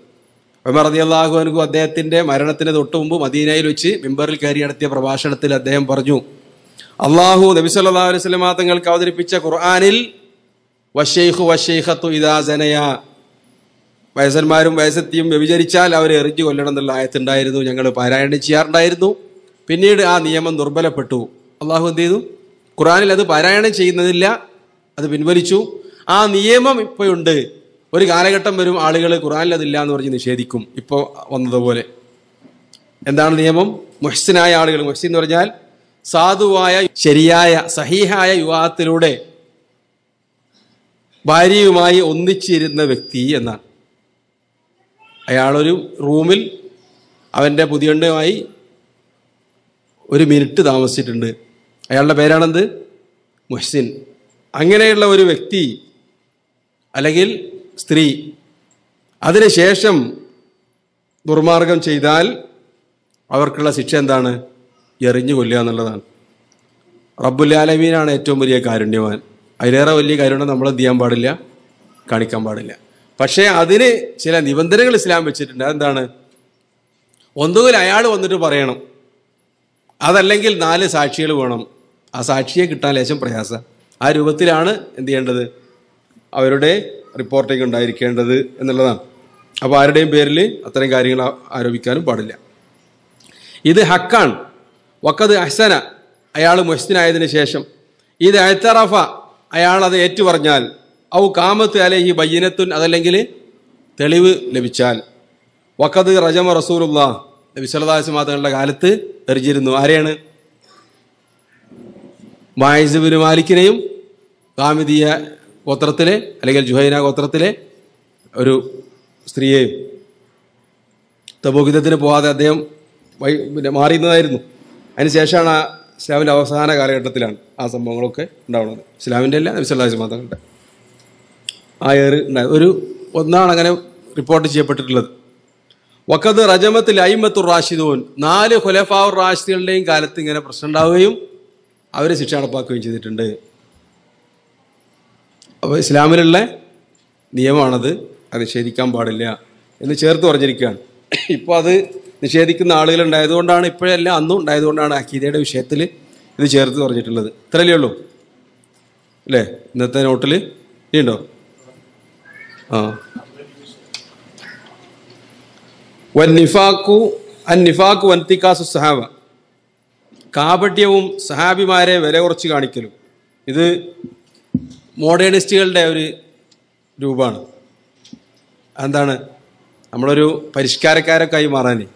ഉമർ അതി അള്ളാഹു അനുഗു അദ്ദേഹത്തിൻ്റെ മരണത്തിന് തൊട്ട് മുമ്പ് മദീനയിൽ വെച്ച് മിമ്പറിൽ കയറി നടത്തിയ പ്രഭാഷണത്തിൽ അദ്ദേഹം പറഞ്ഞു അള്ളാഹു നബി സല്ലാ അലൈഹി സ്വലമാ തങ്ങൾക്ക് അവതരിപ്പിച്ച ഖുർആാനിൽ വഷൈഹു വഷൈഹത്തു ഇദാസനയ വയസ്സന്മാരും വയസ്സെത്തിയും വ്യഭിചരിച്ചാൽ അവരെ എറിഞ്ഞു കൊല്ലണം എന്നുള്ള ആയത്തുണ്ടായിരുന്നു ഞങ്ങൾ പാരായണം ചെയ്യാറുണ്ടായിരുന്നു പിന്നീട് ആ നിയമം ദുർബലപ്പെട്ടു അള്ളാഹു എന്ത് ചെയ്തു ഖുറാനിൽ അത് പാരായണം ചെയ്യുന്നതില്ല അത് പിൻവലിച്ചു ആ നിയമം ഇപ്പോഴുണ്ട് ഒരു കാലഘട്ടം വരും ആളുകൾ ഖുറാനിൽ അതില്ല എന്ന് പറഞ്ഞ് നിഷേധിക്കും ഇപ്പോൾ വന്നതുപോലെ എന്താണ് നിയമം മുഹ്സിനായ ആളുകൾ മുഹ്സിൻ എന്ന് പറഞ്ഞാൽ സാധുവായ ശരിയായ സഹീഹായ യുവാത്തിലൂടെ ഭാര്യയുമായി ഒന്നിച്ചിരുന്ന വ്യക്തി എന്നാണ് അയാളൊരു റൂമിൽ അവൻ്റെ പുതിയണ്ടയുമായി ഒരു മിനിറ്റ് താമസിച്ചിട്ടുണ്ട് അയാളുടെ പേരാണെന്ത് മുഹ്സിൻ അങ്ങനെയുള്ള ഒരു വ്യക്തി അല്ലെങ്കിൽ സ്ത്രീ അതിനുശേഷം ദുർമാർഗം ചെയ്താൽ അവർക്കുള്ള ശിക്ഷ എന്താണ് എറിഞ്ഞു കൊല്ലുക എന്നുള്ളതാണ് റബ്ബുല്ലാലമീനാണ് ഏറ്റവും വലിയ കാരുണ്യവാൻ അതിലേറെ വലിയ കാര്യമുണ്ട് നമ്മൾ എന്ത് ചെയ്യാൻ പാടില്ല കാണിക്കാൻ പാടില്ല പക്ഷേ അതിന് ചില നിബന്ധനകൾ ഇസ്ലാം വെച്ചിട്ടുണ്ട് അതെന്താണ് ഒന്നുകിൽ അയാൾ വന്നിട്ട് പറയണം അതല്ലെങ്കിൽ നാല് സാക്ഷികൾ വേണം ആ സാക്ഷിയെ കിട്ടാൻ ലേശം പ്രയാസം ആ രൂപത്തിലാണ് എന്ത് ചെയ്യേണ്ടത് അവരുടെ റിപ്പോർട്ടിംഗ് ഉണ്ടായിരിക്കേണ്ടത് എന്നുള്ളതാണ് അപ്പോൾ ആരുടെയും പേരിൽ അത്തരം കാര്യങ്ങൾ ആരോപിക്കാനും പാടില്ല ഇത് ഹക്കാണ് വക്കത് അഹ്സന അയാൾ മൊഹ്സിനായതിനു ശേഷം ഇത് അയത്തറഫ അയാൾ അത് ഏറ്റുപറഞ്ഞാൽ ഔ കാമത്ത് അലഹി ബയ്യനത്തുൻ അതല്ലെങ്കിൽ തെളിവ് ലഭിച്ചാൽ വക്കത് റജമ റസൂലുള്ള വിശ്വലദാസ് മാതങ്ങളുടെ കാലത്ത് എറിഞ്ഞിരുന്നു ആരെയാണ് മായിസുബിന് മാലിക്കിനെയും കാമിതീയ ഗോത്രത്തിലെ അല്ലെങ്കിൽ ജുഹൈന ഗോത്രത്തിലെ ഒരു സ്ത്രീയെയും തബോഗിതത്തിന് പോവാതെ അദ്ദേഹം പിന്നെ മാറിയുന്നതായിരുന്നു അതിനുശേഷമാണ് ഇസ്ലാമിൻ്റെ അവസാന കാലഘട്ടത്തിലാണ് ആ സംഭവങ്ങളൊക്കെ ഉണ്ടാവുന്നത് ഇസ്ലാമിൻ്റെ അല്ല നബിസ്വല്ലാസ് മാതാക്കളുടെ ആ ഏറ് ഉണ്ടായത് ഒരു ഒന്നാണ് അങ്ങനെ റിപ്പോർട്ട് ചെയ്യപ്പെട്ടിട്ടുള്ളത് വക്കത്ത് റജമത്തിൽ അയിമത്തുർ റാഷിദൂൻ നാല് ഖുലഫാവുർ റാഷിദുകളുടെയും കാലത്ത് ഇങ്ങനെ പ്രശ്നം ഉണ്ടാവുകയും അവരെ ശിക്ഷ നടപ്പാക്കുകയും ചെയ്തിട്ടുണ്ട് അപ്പോൾ ഇസ്ലാമിലുള്ള നിയമമാണത് അത് ശരിക്കാൻ പാടില്ല എന്ന് ചേർത്ത് പറഞ്ഞിരിക്കുകയാണ് ഇപ്പോൾ അത് നിഷേധിക്കുന്ന ആളുകൾ ഉണ്ടായതുകൊണ്ടാണ് ഇപ്പോഴല്ല അന്നും ഉണ്ടായതുകൊണ്ടാണ് അക്കീതയുടെ വിഷയത്തിൽ ഇത് ചേർത്ത് പറഞ്ഞിട്ടുള്ളത് ഇത്രയല്ലേ ഉള്ളൂ അല്ലേ ഇന്നത്തെ നോട്ടിൽ ഇനിയുണ്ടോ ആ വൻ നിഫാക്കു അൻ നിഫാക്കു വൻ തിക്കാസു സഹാബ കാപട്യവും സഹാബിമാരെ വില കുറച്ച് കാണിക്കലും ഇത് മോഡേണിസ്റ്റുകളുടെ ഒരു രൂപമാണ് എന്താണ് നമ്മളൊരു പരിഷ്കാരക്കാരൊക്കെ ആയി മാറാനേ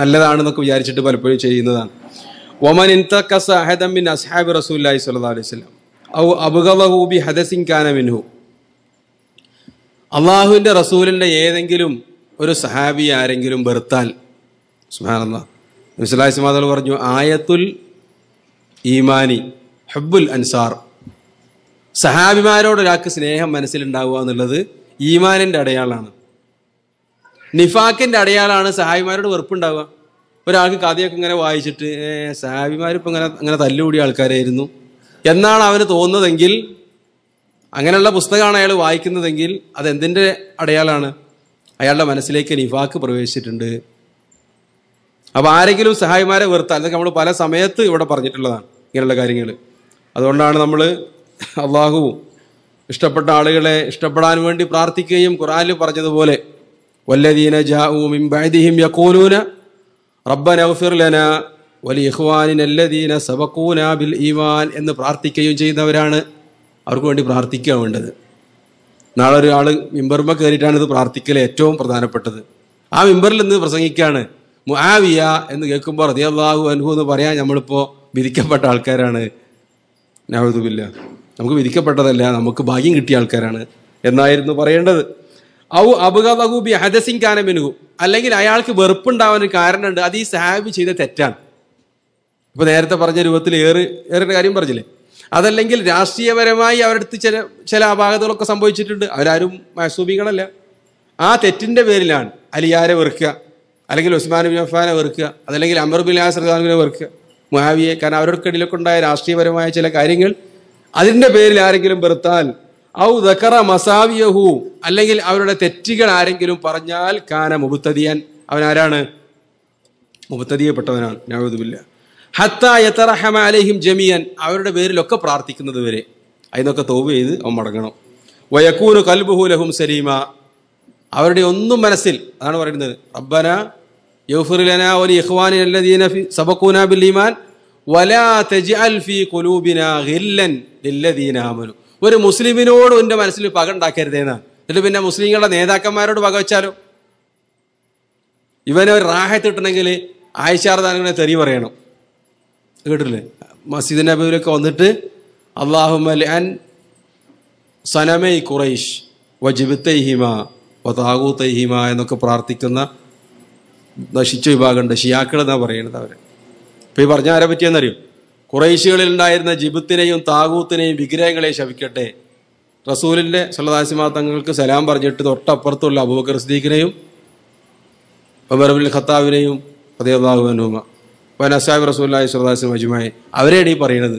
നല്ലതാണെന്നൊക്കെ വിചാരിച്ചിട്ട് പലപ്പോഴും ചെയ്യുന്നതാണ് ഒമൻ ഇൻതക്കസ അഹദമിൻ അസ്ഹാബ് റസൂല്ലായി സല്ലാ അലൈഹി സ്വലം ഔ അബുഗവഹൂബി ഹദസിങ് ഖാന മിൻഹു അള്ളാഹുവിൻ്റെ റസൂലിൻ്റെ ഏതെങ്കിലും ഒരു സഹാബി ആരെങ്കിലും വെറുത്താൽ സുഹാനന്ദ നബിസ്ലാഹി സുമാദൾ പറഞ്ഞു ആയത്തുൽ ഈമാനി ഹബ്ബുൽ അൻസാർ സഹാബിമാരോട് ഒരാൾക്ക് സ്നേഹം മനസ്സിലുണ്ടാവുക എന്നുള്ളത് ഈമാനിൻ്റെ അടയാളാണ് നിഫാക്കിന്റെ അടയാളാണ് സഹായിമാരോട് വെറുപ്പുണ്ടാവുക ഒരാൾക്ക് കഥയൊക്കെ ഇങ്ങനെ വായിച്ചിട്ട് സഹാബിമാരിപ്പോൾ ഇങ്ങനെ അങ്ങനെ തല്ലുകൂടിയ ആൾക്കാരായിരുന്നു എന്നാണ് അവന് തോന്നുന്നതെങ്കിൽ അങ്ങനെയുള്ള പുസ്തകമാണ് അയാൾ വായിക്കുന്നതെങ്കിൽ അതെന്തിൻ്റെ അടയാളാണ് അയാളുടെ മനസ്സിലേക്ക് നിഫാക്ക് പ്രവേശിച്ചിട്ടുണ്ട് അപ്പോൾ ആരെങ്കിലും സഹായിമാരെ വെറുത്താൽ അതൊക്കെ നമ്മൾ പല സമയത്ത് ഇവിടെ പറഞ്ഞിട്ടുള്ളതാണ് ഇങ്ങനെയുള്ള കാര്യങ്ങൾ അതുകൊണ്ടാണ് നമ്മൾ അള്ളാഹുവും ഇഷ്ടപ്പെട്ട ആളുകളെ ഇഷ്ടപ്പെടാൻ വേണ്ടി പ്രാർത്ഥിക്കുകയും ഖുറാനിൽ പറഞ്ഞതുപോലെ والذين جاءوا من بعدهم يقولون ربنا اغفر لنا വലിയഹ്വാനിൻ الذين سبقونا ബിൽ ഈമാൻ എന്ന് പ്രാർത്ഥിക്കുകയും ചെയ്യുന്നവരാണ് അവർക്ക് വേണ്ടി പ്രാർത്ഥിക്കുക വേണ്ടത് നാളെ ഒരാൾ മിമ്പർമ കയറിയിട്ടാണ് ഇത് പ്രാർത്ഥിക്കൽ ഏറ്റവും പ്രധാനപ്പെട്ടത് ആ മിമ്പറിൽ നിന്ന് പ്രസംഗിക്കുകയാണ് മുആവിയ എന്ന് കേൾക്കുമ്പോൾ റതിയല്ലാഹു അനുഹു എന്ന് പറയാൻ നമ്മളിപ്പോൾ വിധിക്കപ്പെട്ട ആൾക്കാരാണ് നവദുബില്ല നമുക്ക് വിധിക്കപ്പെട്ടതല്ല നമുക്ക് ഭാഗ്യം കിട്ടിയ ആൾക്കാരാണ് എന്നായിരുന്നു പറയേണ്ടത് ഔ അബുഗബൂബി ഹദസിൻകാന മിനുഹു അല്ലെങ്കിൽ അയാൾക്ക് വെറുപ്പുണ്ടാവാൻ ഒരു കാരണമുണ്ട് അത് ഈ സഹാബി ചെയ്ത തെറ്റാണ് ഇപ്പൊ നേരത്തെ പറഞ്ഞ രൂപത്തിൽ ഏറെ ഏറെ കാര്യം പറഞ്ഞില്ലേ അതല്ലെങ്കിൽ രാഷ്ട്രീയപരമായി അടുത്ത് ചില ചില അപാകതകളൊക്കെ സംഭവിച്ചിട്ടുണ്ട് അവരാരും മാസൂബികളല്ല ആ തെറ്റിന്റെ പേരിലാണ് അലിയാരെ വെറുക്കുക അല്ലെങ്കിൽ ഉസ്മാൻ ബിൻ അഫാനെ വെറുക്കുക അതല്ലെങ്കിൽ അമർ ബിൻ ആസ്രദാനെ വെറുക്കുക മുഹാവിയെ കാരണം അവരുടെ ഇടയിലൊക്കെ ഉണ്ടായ രാഷ്ട്രീയപരമായ ചില കാര്യങ്ങൾ അതിൻ്റെ പേരിൽ ആരെങ്കിലും വെറുത്താൽ ഔ ദക്കറ മസാവിയഹു അല്ലെങ്കിൽ അവരുടെ തെറ്റുകൾ ആരെങ്കിലും പറഞ്ഞാൽ കാന മുബുത്തതിയാൻ അവൻ ആരാണ് മുബത്തതിയപ്പെട്ടവനാണ് നവതുമില്ല ഹത്ത യത്തറഹമ അലഹിം ജമിയൻ അവരുടെ പേരിലൊക്കെ പ്രാർത്ഥിക്കുന്നത് വരെ അതിനൊക്കെ തോവ് ചെയ്ത് അവൻ മടങ്ങണം വയക്കൂനു കൽബുഹുലഹും ലഹും സലീമ അവരുടെ ഒന്നും മനസ്സിൽ അതാണ് പറയുന്നത് റബ്ബന യൗഫുറിലന ഒലി ഇഖ്വാനി അല്ലദീന ഫി സബക്കൂന ബിൽ ഈമാൻ വലാ തജ്അൽ ഫീ ഖുലൂബിനാ ഗില്ലൻ ലില്ലദീന ഒരു മുസ്ലിമിനോട് എൻ്റെ മനസ്സിൽ പക ഉണ്ടാക്കരുതേന്ന് എന്നിട്ട് പിന്നെ മുസ്ലിങ്ങളുടെ നേതാക്കന്മാരോട് പക വെച്ചാലോ ഇവനെ ഒരു റാഹത്തിട്ടണമെങ്കിൽ ആയിഷാർദാനെ തെറി പറയണം കേട്ടില്ലേ മസ്ജിദ് നബിയിലൊക്കെ വന്നിട്ട് അള്ളാഹുമൽ സനമൈ ഖുറൈഷ് വജിബത്തൈഹിമ വതാകൂത്തൈഹിമ എന്നൊക്കെ പ്രാർത്ഥിക്കുന്ന നശിച്ച വിഭാഗമുണ്ട് ഷിയാക്കൾ എന്നാണ് പറയണത് അവര് ഇപ്പം ഈ പറഞ്ഞ ആരെ പറ്റിയെന്നറിയോ കുറേശികളിൽ ഉണ്ടായിരുന്ന ജിബത്തിനെയും താകൂത്തിനെയും വിഗ്രഹങ്ങളെയും ശവിക്കട്ടെ റസൂലിൻ്റെ സല്ലദാസിമ തങ്ങൾക്ക് സലാം പറഞ്ഞിട്ട് തൊട്ടപ്പുറത്തുള്ള അബൂബക്കർ സിദ്ദീഖിനെയും ഒബർബുൽ ഖത്താബിനെയും അദ്ദേഹം വനസാബ് റസൂല്ലായി സല്ലദാസിമ അജുമായി അവരെയാണ് ഈ പറയുന്നത്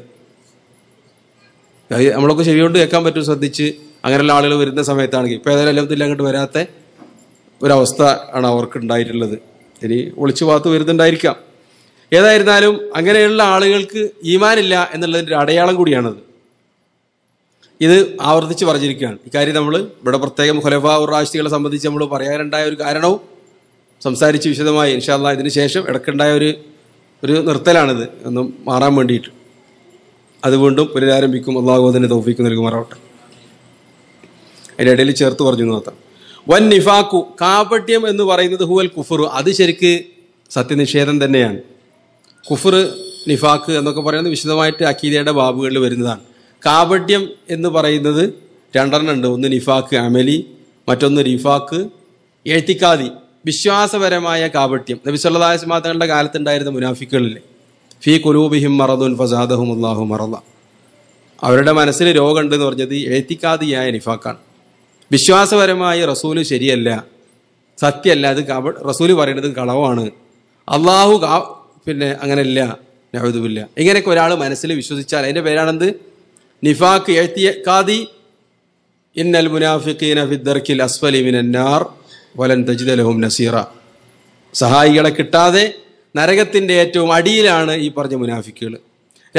നമ്മളൊക്കെ ചെവിയോണ്ട് കേൾക്കാൻ പറ്റും ശ്രദ്ധിച്ച് അങ്ങനെയുള്ള ആളുകൾ വരുന്ന സമയത്താണെങ്കിൽ ഇപ്പോൾ ഏതായാലും എല്ലാത്തില്ല അങ്ങോട്ട് വരാത്ത ഒരവസ്ഥ ആണ് അവർക്ക് ഉണ്ടായിട്ടുള്ളത് ഇനി ഒളിച്ചു പാത്ത് വരുന്നുണ്ടായിരിക്കാം ഏതായിരുന്നാലും അങ്ങനെയുള്ള ആളുകൾക്ക് ഈമാനില്ല എന്നുള്ളതിൻ്റെ അടയാളം കൂടിയാണത് ഇത് ആവർത്തിച്ച് പറഞ്ഞിരിക്കുകയാണ് ഇക്കാര്യം നമ്മൾ ഇവിടെ പ്രത്യേകം ഖുലഫ ഉറാഷികളെ സംബന്ധിച്ച് നമ്മൾ പറയാനുണ്ടായ ഒരു കാരണവും സംസാരിച്ച് വിശദമായി ഇൻഷാല്ല ഇതിന് ശേഷം ഇടക്കുണ്ടായ ഒരു ഒരു നിർത്തലാണിത് ഒന്ന് മാറാൻ വേണ്ടിയിട്ട് അതുകൊണ്ടും പുനരാരംഭിക്കും അള്ളാഹുദിനെ അതിന് തോഫിക്ക് നൽകുമാറാവട്ടെ അതിൻ്റെ ഇടയിൽ ചേർത്ത് പറഞ്ഞു നോക്കാം വൻ നിഫാക്കു കാപട്യം എന്ന് പറയുന്നത് ഹുവൽ കുഫറു അത് ശരിക്ക് സത്യനിഷേധം തന്നെയാണ് കുഫർ നിഫാക്ക് എന്നൊക്കെ പറയുന്നത് വിശദമായിട്ട് അക്കീദയുടെ ബാബുകളിൽ വരുന്നതാണ് കാപഡ്യം എന്ന് പറയുന്നത് രണ്ടെണ്ണം ഉണ്ട് ഒന്ന് നിഫാക്ക് അമലി മറ്റൊന്ന് റിഫാക്ക് എഴുത്തിക്കാതി വിശ്വാസപരമായ കാപട്യം നബിസ്വല്ലാസ്മാങ്ങളുടെ കാലത്തുണ്ടായിരുന്ന മുനാഫിക്കുകളിൽ ഫീ കുലൂബിഹിം മറദുൻ ഫസാദഹും അള്ളാഹു മറദ അവരുടെ മനസ്സിൽ രോഗമുണ്ട് എന്ന് പറഞ്ഞത് എഴുത്തിക്കാതിയായ നിഫാക്കാണ് വിശ്വാസപരമായി റസൂല് ശരിയല്ല സത്യമല്ല അത് റസൂല് പറയുന്നത് കളവാണ് അള്ളാഹു പിന്നെ അങ്ങനെയല്ല നഹുദുബില്ല ഇങ്ങനെയൊക്കെ ഒരാൾ മനസ്സിൽ വിശ്വസിച്ചാൽ അതിൻ്റെ പേരാണെന്ത് നിഫാഖ് എഴുത്തിയ കാദി ഇന്നൽ മുനാഫിഖീന ഫിദ്ദർക്കിൽ അസ്ഫലി മിനന്നാർ വലൻ തജിദലഹും നസീറ സഹായികളെ കിട്ടാതെ നരകത്തിൻ്റെ ഏറ്റവും അടിയിലാണ് ഈ പറഞ്ഞ മുനാഫിക്കുകൾ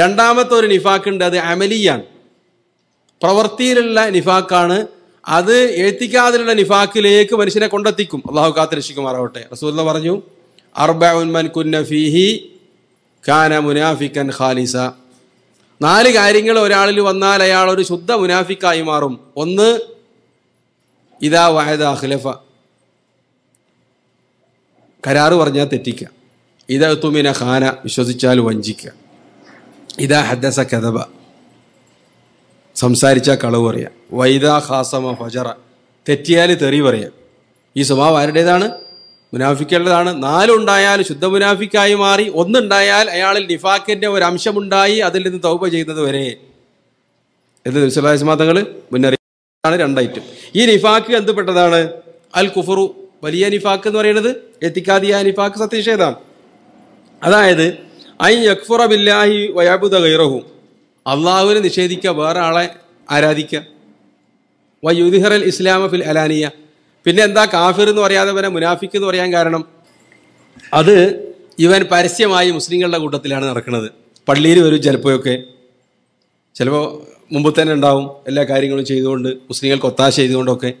രണ്ടാമത്തെ ഒരു നിഫാക്കുണ്ട് അത് അമലിയാണ് പ്രവൃത്തിയിലുള്ള നിഫാക്കാണ് അത് എഴുത്തിക്കാതിലുള്ള നിഫാക്കിലേക്ക് മനുഷ്യനെ കൊണ്ടെത്തിക്കും അള്ളാഹു കാത്തിരക്ഷിക്കുമാറാവട്ടെ റസൂൽ പറഞ്ഞു അർബൻ കുന്ന ഫീഹി കാന മുനാഫിക്കൻ ഖാലിസ നാല് കാര്യങ്ങൾ ഒരാളിൽ വന്നാൽ അയാൾ ഒരു ശുദ്ധ മുനാഫിക്കായി മാറും ഒന്ന് ഇതാ വായദ അഖ്ലഫ കരാറ് പറഞ്ഞാൽ തെറ്റിക്കുക ഇതാ തുമിന ഖാന വിശ്വസിച്ചാൽ വഞ്ചിക്കുക ഇതാ ഹദ്ദസ കഥബ സംസാരിച്ചാൽ കളവ് പറയാം വൈദ ഖാസമ ഫജറ തെറ്റിയാൽ തെറി പറയാം ഈ സ്വഭാവം ആരുടേതാണ് മുനാഫിക്കേണ്ടതാണ് നാലുണ്ടായാൽ ശുദ്ധ മുനാഫിക്കായി മാറി ഒന്നുണ്ടായാൽ അയാളിൽ നിഫാക്കിന്റെ ഒരു അംശമുണ്ടായി അതിൽ നിന്ന് തൗപ ചെയ്യുന്നത് വരെ എന്ന് ദിവസമാതങ്ങൾ മുന്നറിയാണ് രണ്ടൈറ്റം ഈ നിഫാക്ക് എന്തുപെട്ടതാണ് അൽ കുഫറു വലിയ നിഫാക്ക് എന്ന് പറയുന്നത് എത്തിക്കാദിയ നിഫാക്ക് സത്യനിഷേധാണ് അതായത് ഐ യക്ഫുറ ബില്ലാഹി വയാബുദ ഗൈറഹു അള്ളാഹുവിനെ നിഷേധിക്കുക വേറെ ആളെ ആരാധിക്കുക വയുദിഹറൽ ഇസ്ലാമ ഫിൽ അലാനിയ പിന്നെ എന്താ കാഫിർ എന്ന് പറയാതെ വരെ മുനാഫിക്ക് എന്ന് പറയാൻ കാരണം അത് ഇവൻ പരസ്യമായി മുസ്ലിങ്ങളുടെ കൂട്ടത്തിലാണ് നടക്കുന്നത് പള്ളിയിൽ വരും ചിലപ്പോഴൊക്കെ ചിലപ്പോൾ മുമ്പ് തന്നെ ഉണ്ടാവും എല്ലാ കാര്യങ്ങളും ചെയ്തുകൊണ്ട് മുസ്ലിങ്ങൾക്ക് ഒത്താശ ചെയ്തുകൊണ്ടൊക്കെ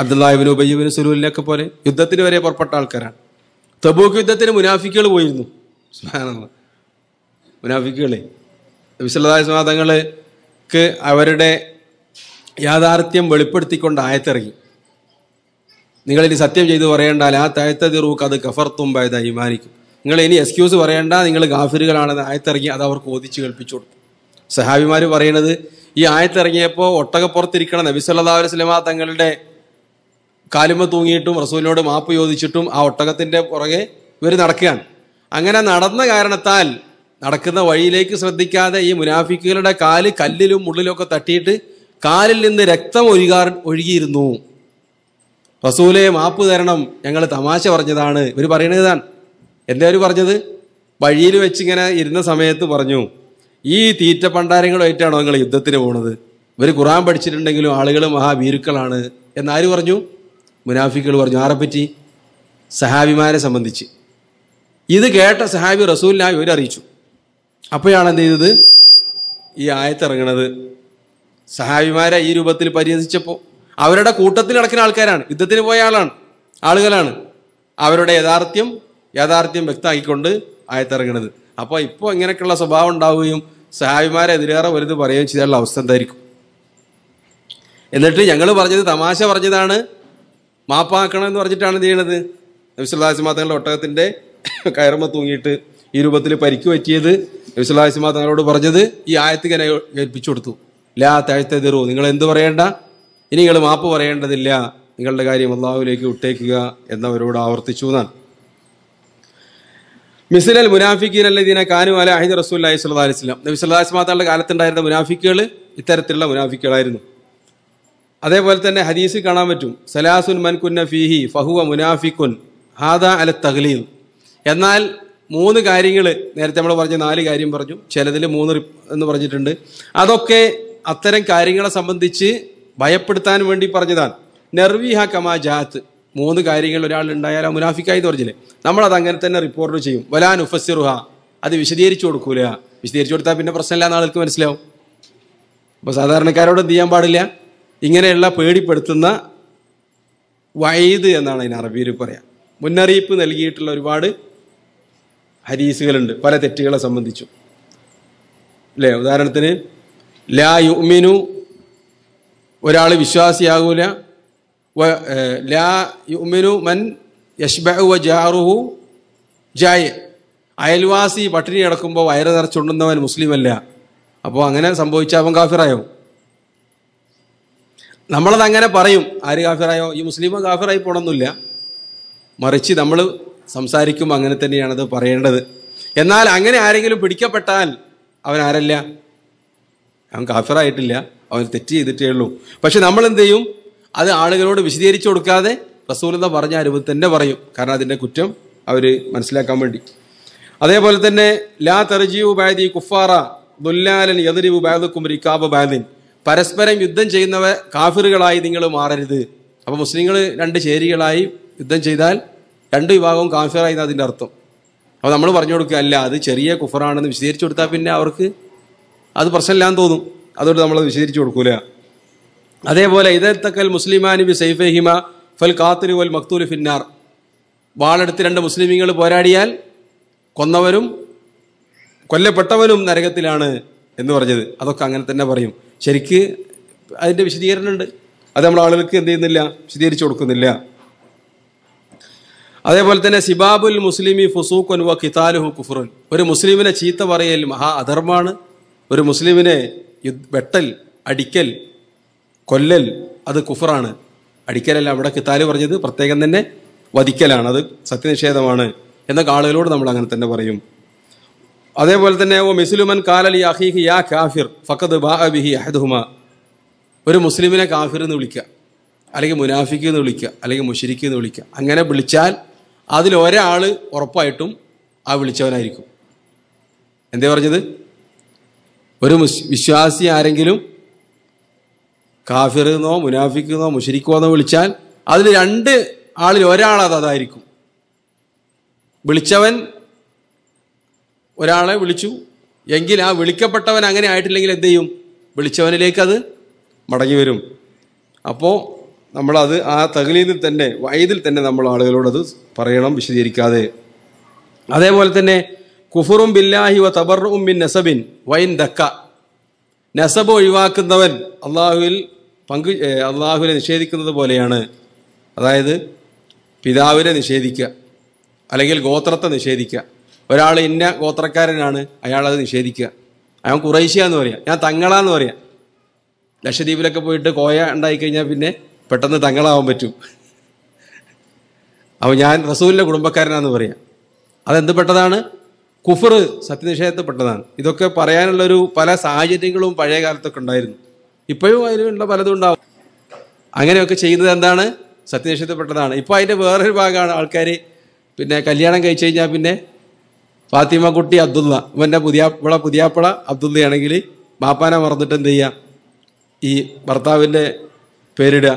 അബ്ദുല്ലാഹിബിന് ഉബയ്യബിന് സുലൂലിനൊക്കെ പോലെ യുദ്ധത്തിന് വരെ പുറപ്പെട്ട ആൾക്കാരാണ് തബൂക്ക് യുദ്ധത്തിന് മുനാഫിക്കുകൾ പോയിരുന്നു മുനാഫിക്കുകളെ വിസലതായ സമാധങ്ങൾക്ക് അവരുടെ യാഥാർത്ഥ്യം വെളിപ്പെടുത്തിക്കൊണ്ട് ആയത്തിറങ്ങി നിങ്ങളിനി ഇനി സത്യം ചെയ്ത് പറയേണ്ട ആ താഴ്ത്തതിറൂക്ക് അത് കഫർത്തും ബൈദ നിങ്ങൾ ഇനി എക്സ്ക്യൂസ് പറയേണ്ട നിങ്ങൾ ഗാഫിറുകളാണെന്ന് ആയത്തിറങ്ങി അത് അവർക്ക് ഓതിച്ച് കൽപ്പിച്ചു കൊടുത്തു സഹാബിമാർ പറയുന്നത് ഈ ആയത്തിറങ്ങിയപ്പോൾ ഒട്ടകപ്പുറത്തിരിക്കണം നബിസല്ലാ വസല്ലമ തങ്ങളുടെ കാലുമ തൂങ്ങിയിട്ടും റസൂലിനോട് മാപ്പ് ചോദിച്ചിട്ടും ആ ഒട്ടകത്തിൻ്റെ പുറകെ ഇവർ നടക്കുകയാണ് അങ്ങനെ നടന്ന കാരണത്താൽ നടക്കുന്ന വഴിയിലേക്ക് ശ്രദ്ധിക്കാതെ ഈ മുനാഫിക്കുകളുടെ കാല് കല്ലിലും ഉള്ളിലും ഒക്കെ തട്ടിയിട്ട് കാലിൽ നിന്ന് രക്തം ഒഴുകാറ് ഒഴുകിയിരുന്നു റസൂലെ മാപ്പ് തരണം ഞങ്ങൾ തമാശ പറഞ്ഞതാണ് ഇവർ പറയണത് ഇതാണ് എന്താ അവർ പറഞ്ഞത് വഴിയിൽ വെച്ചിങ്ങനെ ഇരുന്ന സമയത്ത് പറഞ്ഞു ഈ തീറ്റ പണ്ടാരങ്ങളുമായിട്ടാണോ നിങ്ങൾ യുദ്ധത്തിന് പോണത് ഇവർ ഖുറാൻ പഠിച്ചിട്ടുണ്ടെങ്കിലും ആളുകൾ മഹാവീരുക്കളാണ് എന്നാര് പറഞ്ഞു മുനാഫിക്കൾ പറഞ്ഞു ആരെപ്പറ്റി സഹാബിമാരെ സംബന്ധിച്ച് ഇത് കേട്ട സഹാബി റസൂലിനായി അറിയിച്ചു അപ്പോഴാണ് എന്ത് ചെയ്തത് ഈ ആയത്തിറങ്ങണത് സഹാബിമാരെ ഈ രൂപത്തിൽ പരിഹസിച്ചപ്പോൾ അവരുടെ കൂട്ടത്തിൽ നടക്കുന്ന ആൾക്കാരാണ് യുദ്ധത്തിന് പോയ ആളാണ് ആളുകളാണ് അവരുടെ യഥാർത്ഥ്യം യാഥാർത്ഥ്യം വ്യക്തമാക്കിക്കൊണ്ട് ആയത്തിറങ്ങണത് അപ്പോൾ ഇപ്പോൾ ഇങ്ങനെയൊക്കെയുള്ള സ്വഭാവം ഉണ്ടാവുകയും സഹായിമാരെ എതിരേറെ വലുത് പറയുകയും ചെയ്താലുള്ള അവസ്ഥ എന്തായിരിക്കും എന്നിട്ട് ഞങ്ങൾ പറഞ്ഞത് തമാശ പറഞ്ഞതാണ് മാപ്പാക്കണം എന്ന് പറഞ്ഞിട്ടാണ് ചെയ്യണത് നബിസുല്ലാസിമാ തങ്ങളുടെ ഒട്ടകത്തിൻ്റെ കയറുമ തൂങ്ങിയിട്ട് ഈ രൂപത്തിൽ പരിക്ക് പറ്റിയത് നബിസുല്ലാസിമാ തങ്ങളോട് പറഞ്ഞത് ഈ ആയത്ത് ഏൽപ്പിച്ചു കൊടുത്തു ലാ താഴ്ത്തെതിറു നിങ്ങൾ എന്ത് പറയേണ്ട ഇനി നിങ്ങൾ മാപ്പ് പറയേണ്ടതില്ല നിങ്ങളുടെ കാര്യം അള്ളാഹുവിലേക്ക് വിട്ടേക്കുക എന്നവരോട് ആവർത്തിച്ചു എന്നാണ് മിസിലൽ മുനാഫിക്കീൻ അല്ലദീന കാനു അല അഹിദ് റസൂല്ലാഹി സ്വല്ലാ അലിസ്ലാം നബി സ്വല്ലാ സ്വലാത്തങ്ങളുടെ കാലത്തുണ്ടായിരുന്ന മുനാഫിക്കുകൾ ഇത്തരത്തിലുള്ള മുനാഫിക്കുകളായിരുന്നു അതേപോലെ തന്നെ ഹദീസ് കാണാൻ പറ്റും സലാസുൻ മൻ കുന്ന ഫീഹി ഫഹുവ മുനാഫിക്കുൻ ഹാദ അല തഹ്ലീൽ എന്നാൽ മൂന്ന് കാര്യങ്ങൾ നേരത്തെ നമ്മൾ പറഞ്ഞ നാല് കാര്യം പറഞ്ഞു ചിലതിൽ മൂന്ന് എന്ന് പറഞ്ഞിട്ടുണ്ട് അതൊക്കെ അത്തരം കാര്യങ്ങളെ സംബന്ധിച്ച് ഭയപ്പെടുത്താൻ വേണ്ടി പറഞ്ഞതാണ് നെർവിഹ കമാ ജാത്ത് മൂന്ന് കാര്യങ്ങൾ ഒരാൾ ഉണ്ടായാൽ ആ മുനാഫിക്കായി പറഞ്ഞില്ലേ നമ്മളത് അങ്ങനെ തന്നെ റിപ്പോർട്ട് ചെയ്യും വലാ നുഫസിറുഹ അത് വിശദീകരിച്ചു കൊടുക്കൂല വിശദീകരിച്ചു കൊടുത്താൽ പിന്നെ പ്രശ്നമില്ല ആൾക്ക് മനസ്സിലാവും അപ്പോൾ സാധാരണക്കാരോട് എന്ത് ചെയ്യാൻ പാടില്ല ഇങ്ങനെയുള്ള പേടിപ്പെടുത്തുന്ന വൈദ് എന്നാണ് അതിന് അറബിയിൽ പറയാം മുന്നറിയിപ്പ് നൽകിയിട്ടുള്ള ഒരുപാട് ഹരീസുകളുണ്ട് പല തെറ്റുകളെ സംബന്ധിച്ചു അല്ലേ ഉദാഹരണത്തിന് ലാ യുമിനു ഒരാൾ വിശ്വാസിയാകൂല ലാ യുമിനു മൻ യഷ്ബു വ ജാറുഹു ജായ് അയൽവാസി പട്ടിണി കിടക്കുമ്പോൾ വയറ് നിറച്ചുണ്ടെന്നവൻ മുസ്ലിമല്ല അപ്പോൾ അങ്ങനെ സംഭവിച്ചാൽ അവൻ കാഫിറായോ നമ്മളത് അങ്ങനെ പറയും ആര് കാഫിറായോ ഈ മുസ്ലിം കാഫിറായി പോണമെന്നില്ല മറിച്ച് നമ്മൾ സംസാരിക്കുമ്പോൾ അങ്ങനെ തന്നെയാണത് പറയേണ്ടത് എന്നാൽ അങ്ങനെ ആരെങ്കിലും പിടിക്കപ്പെട്ടാൽ അവൻ ആരല്ല അവൻ കാഫിറായിട്ടില്ല അവർ തെറ്റ് ചെയ്തിട്ടേ ഉള്ളൂ പക്ഷെ നമ്മൾ എന്ത് ചെയ്യും അത് ആളുകളോട് വിശദീകരിച്ചു കൊടുക്കാതെ റസൂലത പറഞ്ഞ അനുഭവം തന്നെ പറയും കാരണം അതിൻ്റെ കുറ്റം അവർ മനസ്സിലാക്കാൻ വേണ്ടി അതേപോലെ തന്നെ ലാ തെറജീവ് ബാദി കുഫാറ ദുല്ലാലൻ എതിരിവ് കുമരി റിക്കാബ് ബാദിൻ പരസ്പരം യുദ്ധം ചെയ്യുന്നവ കാഫിറുകളായി നിങ്ങൾ മാറരുത് അപ്പോൾ മുസ്ലിങ്ങൾ രണ്ട് ചേരികളായി യുദ്ധം ചെയ്താൽ രണ്ട് വിഭാഗവും കാഫിറായി അതിൻ്റെ അർത്ഥം അപ്പോൾ നമ്മൾ പറഞ്ഞു കൊടുക്കുക അല്ല അത് ചെറിയ കുഫറാണെന്ന് വിശദീകരിച്ചു കൊടുത്താൽ പിന്നെ അവർക്ക് അത് പ്രശ്നമില്ലാന്ന് തോന്നും അതുകൊണ്ട് നമ്മളത് വിശദീകരിച്ചു കൊടുക്കൂല അതേപോലെ ഇതത്തക്കൽ മുസ്ലിമാനി ബി സൈഫഹിമ ഫൽ കാത്തിരി വൽ മക്തൂലു ഫിന്നാർ വാളെടുത്ത് രണ്ട് മുസ്ലിമീങ്ങൾ പോരാടിയാൽ കൊന്നവരും കൊല്ലപ്പെട്ടവനും നരകത്തിലാണ് എന്ന് പറഞ്ഞത് അതൊക്കെ അങ്ങനെ തന്നെ പറയും ശരിക്ക് അതിൻ്റെ വിശദീകരണമുണ്ട് അത് നമ്മൾ ആളുകൾക്ക് എന്ത് ചെയ്യുന്നില്ല വിശദീകരിച്ചു കൊടുക്കുന്നില്ല അതേപോലെ തന്നെ സിബാബുൽ മുസ്ലിമി ഫുസൂഖ് വ കിതാലുഹു കുഫുറുൻ ഒരു മുസ്ലിമിനെ ചീത്ത പറയൽ മഹാ അധർമാണ് ഒരു മുസ്ലിമിനെ വെട്ടൽ അടിക്കൽ കൊല്ലൽ അത് കുഫറാണ് അടിക്കലല്ല അവിടെ കിത്താല് പറഞ്ഞത് പ്രത്യേകം തന്നെ വധിക്കലാണ് അത് സത്യനിഷേധമാണ് എന്നൊക്കെ ആളുകളോട് നമ്മൾ അങ്ങനെ തന്നെ പറയും അതേപോലെ തന്നെ ഓ മിസ്ലുമൻ കാലലി അഹീഹി യാ കാഫിർ ഫക്കത് ബാഅബിഹി ഒരു മുസ്ലിമിനെ കാഫിർ എന്ന് വിളിക്കുക അല്ലെങ്കിൽ മുനാഫിക്ക് എന്ന് വിളിക്കുക അല്ലെങ്കിൽ മുഷിരിക്ക് എന്ന് വിളിക്കുക അങ്ങനെ വിളിച്ചാൽ അതിൽ ഒരാൾ ഉറപ്പായിട്ടും ആ വിളിച്ചവനായിരിക്കും എന്തേ പറഞ്ഞത് ഒരു വിശ്വാസി ആരെങ്കിലും കാഫിറെന്നോ മുനാഫിക്കെന്നോ മുഷരിക്കോ എന്നോ വിളിച്ചാൽ അതിൽ രണ്ട് ആളിൽ ഒരാളത് അതായിരിക്കും വിളിച്ചവൻ ഒരാളെ വിളിച്ചു എങ്കിൽ ആ വിളിക്കപ്പെട്ടവൻ അങ്ങനെ ആയിട്ടില്ലെങ്കിൽ എന്ത് ചെയ്യും വിളിച്ചവനിലേക്ക് അത് മടങ്ങി വരും അപ്പോൾ നമ്മളത് ആ തകലീതിൽ തന്നെ വൈദിൽ തന്നെ നമ്മൾ ആളുകളോടത് പറയണം വിശദീകരിക്കാതെ അതേപോലെ തന്നെ കുഫുറും ബില്ലാഹി വ തബറും ബിൻ നസബിൻ വൈൻ ദക്ക നസബ് ഒഴിവാക്കുന്നവൻ അള്ളാഹുവിൽ പങ്കു അള്ളാഹുവിനെ നിഷേധിക്കുന്നത് പോലെയാണ് അതായത് പിതാവിനെ നിഷേധിക്കുക അല്ലെങ്കിൽ ഗോത്രത്തെ നിഷേധിക്കുക ഒരാൾ ഇന്ന ഗോത്രക്കാരനാണ് അയാളത് നിഷേധിക്കുക അയാൾ കുറേശ്യ പറയാം ഞാൻ തങ്ങളാന്ന് പറയാം ലക്ഷദ്വീപിലൊക്കെ പോയിട്ട് കോയ ഉണ്ടായി കഴിഞ്ഞാൽ പിന്നെ പെട്ടെന്ന് തങ്ങളാവാൻ പറ്റും അപ്പോൾ ഞാൻ റസൂലിൻ്റെ കുടുംബക്കാരനാന്ന് പറയാം അതെന്ത് പെട്ടതാണ് കുഫർ സത്യനിഷേധപ്പെട്ടതാണ് ഇതൊക്കെ പറയാനുള്ളൊരു പല സാഹചര്യങ്ങളും പഴയ കാലത്തൊക്കെ ഉണ്ടായിരുന്നു ഇപ്പോഴും അതിനുള്ള പലതും ഉണ്ടാവും അങ്ങനെയൊക്കെ ചെയ്യുന്നത് എന്താണ് സത്യനിഷേധപ്പെട്ടതാണ് ഇപ്പോൾ അതിൻ്റെ വേറൊരു ഭാഗമാണ് ആൾക്കാർ പിന്നെ കല്യാണം കഴിച്ചു കഴിഞ്ഞാൽ പിന്നെ ഫാത്തിമ കുട്ടി അബ്ദുള്ള ഇവൻ്റെ പുതിയാപ്പള പുതിയാപ്പള അബ്ദുള്ളയാണെങ്കിൽ ബാപ്പാനെ മറന്നിട്ട് എന്ത് ചെയ്യുക ഈ ഭർത്താവിൻ്റെ പേരിടുക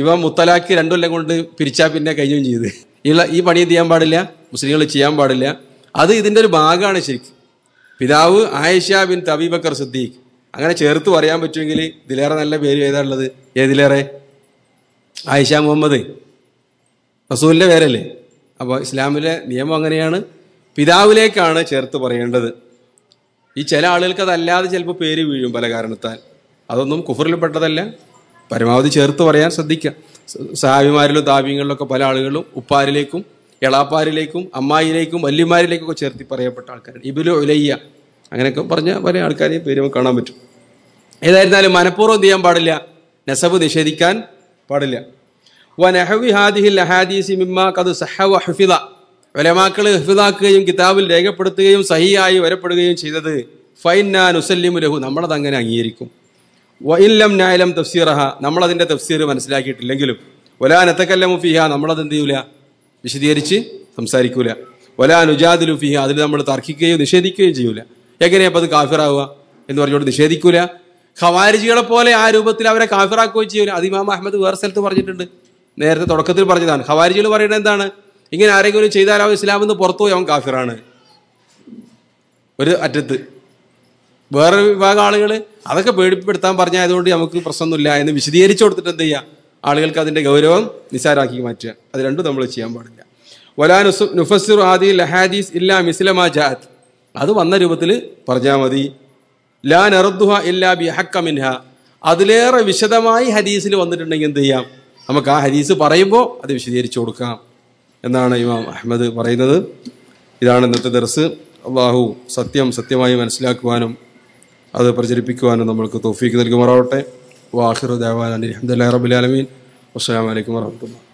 ഇവ മുത്തലാക്കി രണ്ടു കൊല്ലം കൊണ്ട് പിരിച്ചാൽ പിന്നെ കഴിയുകയും ചെയ്ത് ഈ പണി ചെയ്യാൻ പാടില്ല മുസ്ലിങ്ങൾ ചെയ്യാൻ പാടില്ല അത് ഇതിൻ്റെ ഒരു ഭാഗമാണ് ശരിക്കും പിതാവ് ആയിഷ ബിൻ തബീബക്കർ സിദ്ദീഖ് അങ്ങനെ ചേർത്ത് പറയാൻ പറ്റുമെങ്കിൽ ഇതിലേറെ നല്ല പേര് ഏതാണുള്ളത് ഏതിലേറെ ആയിഷ മുഹമ്മദ് റസൂലിൻ്റെ പേരല്ലേ അപ്പോൾ ഇസ്ലാമിലെ നിയമം അങ്ങനെയാണ് പിതാവിലേക്കാണ് ചേർത്ത് പറയേണ്ടത് ഈ ചില ആളുകൾക്ക് അതല്ലാതെ ചിലപ്പോൾ പേര് വീഴും പല കാരണത്താൽ അതൊന്നും കുഫറിൽപ്പെട്ടതല്ല പരമാവധി ചേർത്ത് പറയാൻ ശ്രദ്ധിക്കാം സഹാബിമാരിലും താപ്യങ്ങളിലൊക്കെ പല ആളുകളും ഉപ്പാരിലേക്കും എളാപ്പാരിലേക്കും അമ്മായിലേക്കും വല്യമാരിലേക്കൊക്കെ ചേർത്തി പറയപ്പെട്ട ആൾക്കാരാണ് ഇബിലു ഉലയ്യ അങ്ങനെയൊക്കെ പറഞ്ഞ പല ആൾക്കാരെയും പേര് കാണാൻ പറ്റും ഏതായിരുന്നാലും മനഃപൂർവ്വം ചെയ്യാൻ പാടില്ല നസബ് നിഷേധിക്കാൻ പാടില്ല വനഹവി ഹാദിഹിൽ കിതാബിൽ രേഖപ്പെടുത്തുകയും സഹിയായി വരപ്പെടുകയും ചെയ്തത് ഫൈൻ നുസല്ലിമു ലഹു നമ്മളത് അങ്ങനെ അംഗീകരിക്കും വൈലം നായലം തഫ്സീറഹ നമ്മളതിൻ്റെ തഫ്സീർ മനസ്സിലാക്കിയിട്ടില്ലെങ്കിലും ഒലാ നത്തക്കല്ലമു ഫിഹ നമ്മളത് എന്ത് ചെയ്യൂല വിശദീകരിച്ച് സംസാരിക്കൂല വല അനുജാതിലു ഫിഹ അതിൽ നമ്മൾ തർക്കിക്കുകയോ നിഷേധിക്കുകയോ ചെയ്യൂല എങ്ങനെയാ അത് കാഫിറാവുക എന്ന് പറഞ്ഞുകൊണ്ട് നിഷേധിക്കൂല ഖവാരിജികളെ പോലെ ആ രൂപത്തിൽ അവരെ കാഫിറാക്കുകയും ചെയ്യൂല അത് ഇമാം അഹമ്മദ് വേറെ സ്ഥലത്ത് പറഞ്ഞിട്ടുണ്ട് നേരത്തെ തുടക്കത്തിൽ പറഞ്ഞതാണ് ഖവാരിജികൾ പറയുന്നത് എന്താണ് ഇങ്ങനെ ആരെങ്കിലും ചെയ്താൽ അവൻ ഇസ്ലാമിൽ പുറത്തുപോയി അവൻ കാഫിറാണ് ഒരു അറ്റത്ത് വേറെ വിഭാഗം ആളുകൾ അതൊക്കെ പേടിപ്പെടുത്താൻ പറഞ്ഞായതുകൊണ്ട് നമുക്ക് പ്രശ്നമൊന്നുമില്ല എന്ന് വിശദീകരിച്ചു കൊടുത്തിട്ട് എന്ത് ചെയ്യുക ആളുകൾക്ക് അതിൻ്റെ ഗൗരവം നിസാരാക്കി മാറ്റുക അത് രണ്ടും നമ്മൾ ചെയ്യാൻ പാടില്ല വലാ നുസു നുഫസിർ ആദി ലഹാദീസ് ഇല്ലാ മിസ്ലമാ ജാത്ത് അത് വന്ന രൂപത്തിൽ പറഞ്ഞാൽ മതി ലാ അറുദ്ദുഹ ഇല്ലാ ബി ഹക്കമിൻഹ അതിലേറെ വിശദമായി ഹദീസിൽ വന്നിട്ടുണ്ടെങ്കിൽ എന്ത് ചെയ്യാം നമുക്ക് ആ ഹദീസ് പറയുമ്പോൾ അത് വിശദീകരിച്ചു കൊടുക്കാം എന്നാണ് ഇമാം അഹമ്മദ് പറയുന്നത് ഇതാണ് ഇന്നത്തെ ദർസ് അള്ളാഹു സത്യം സത്യമായി മനസ്സിലാക്കുവാനും അത് പ്രചരിപ്പിക്കുവാനും നമ്മൾക്ക് തോഫീക്ക് നൽകുമാറാവട്ടെ واخر دعوانا الحمد لله رب العالمين والسلام عليكم ورحمه الله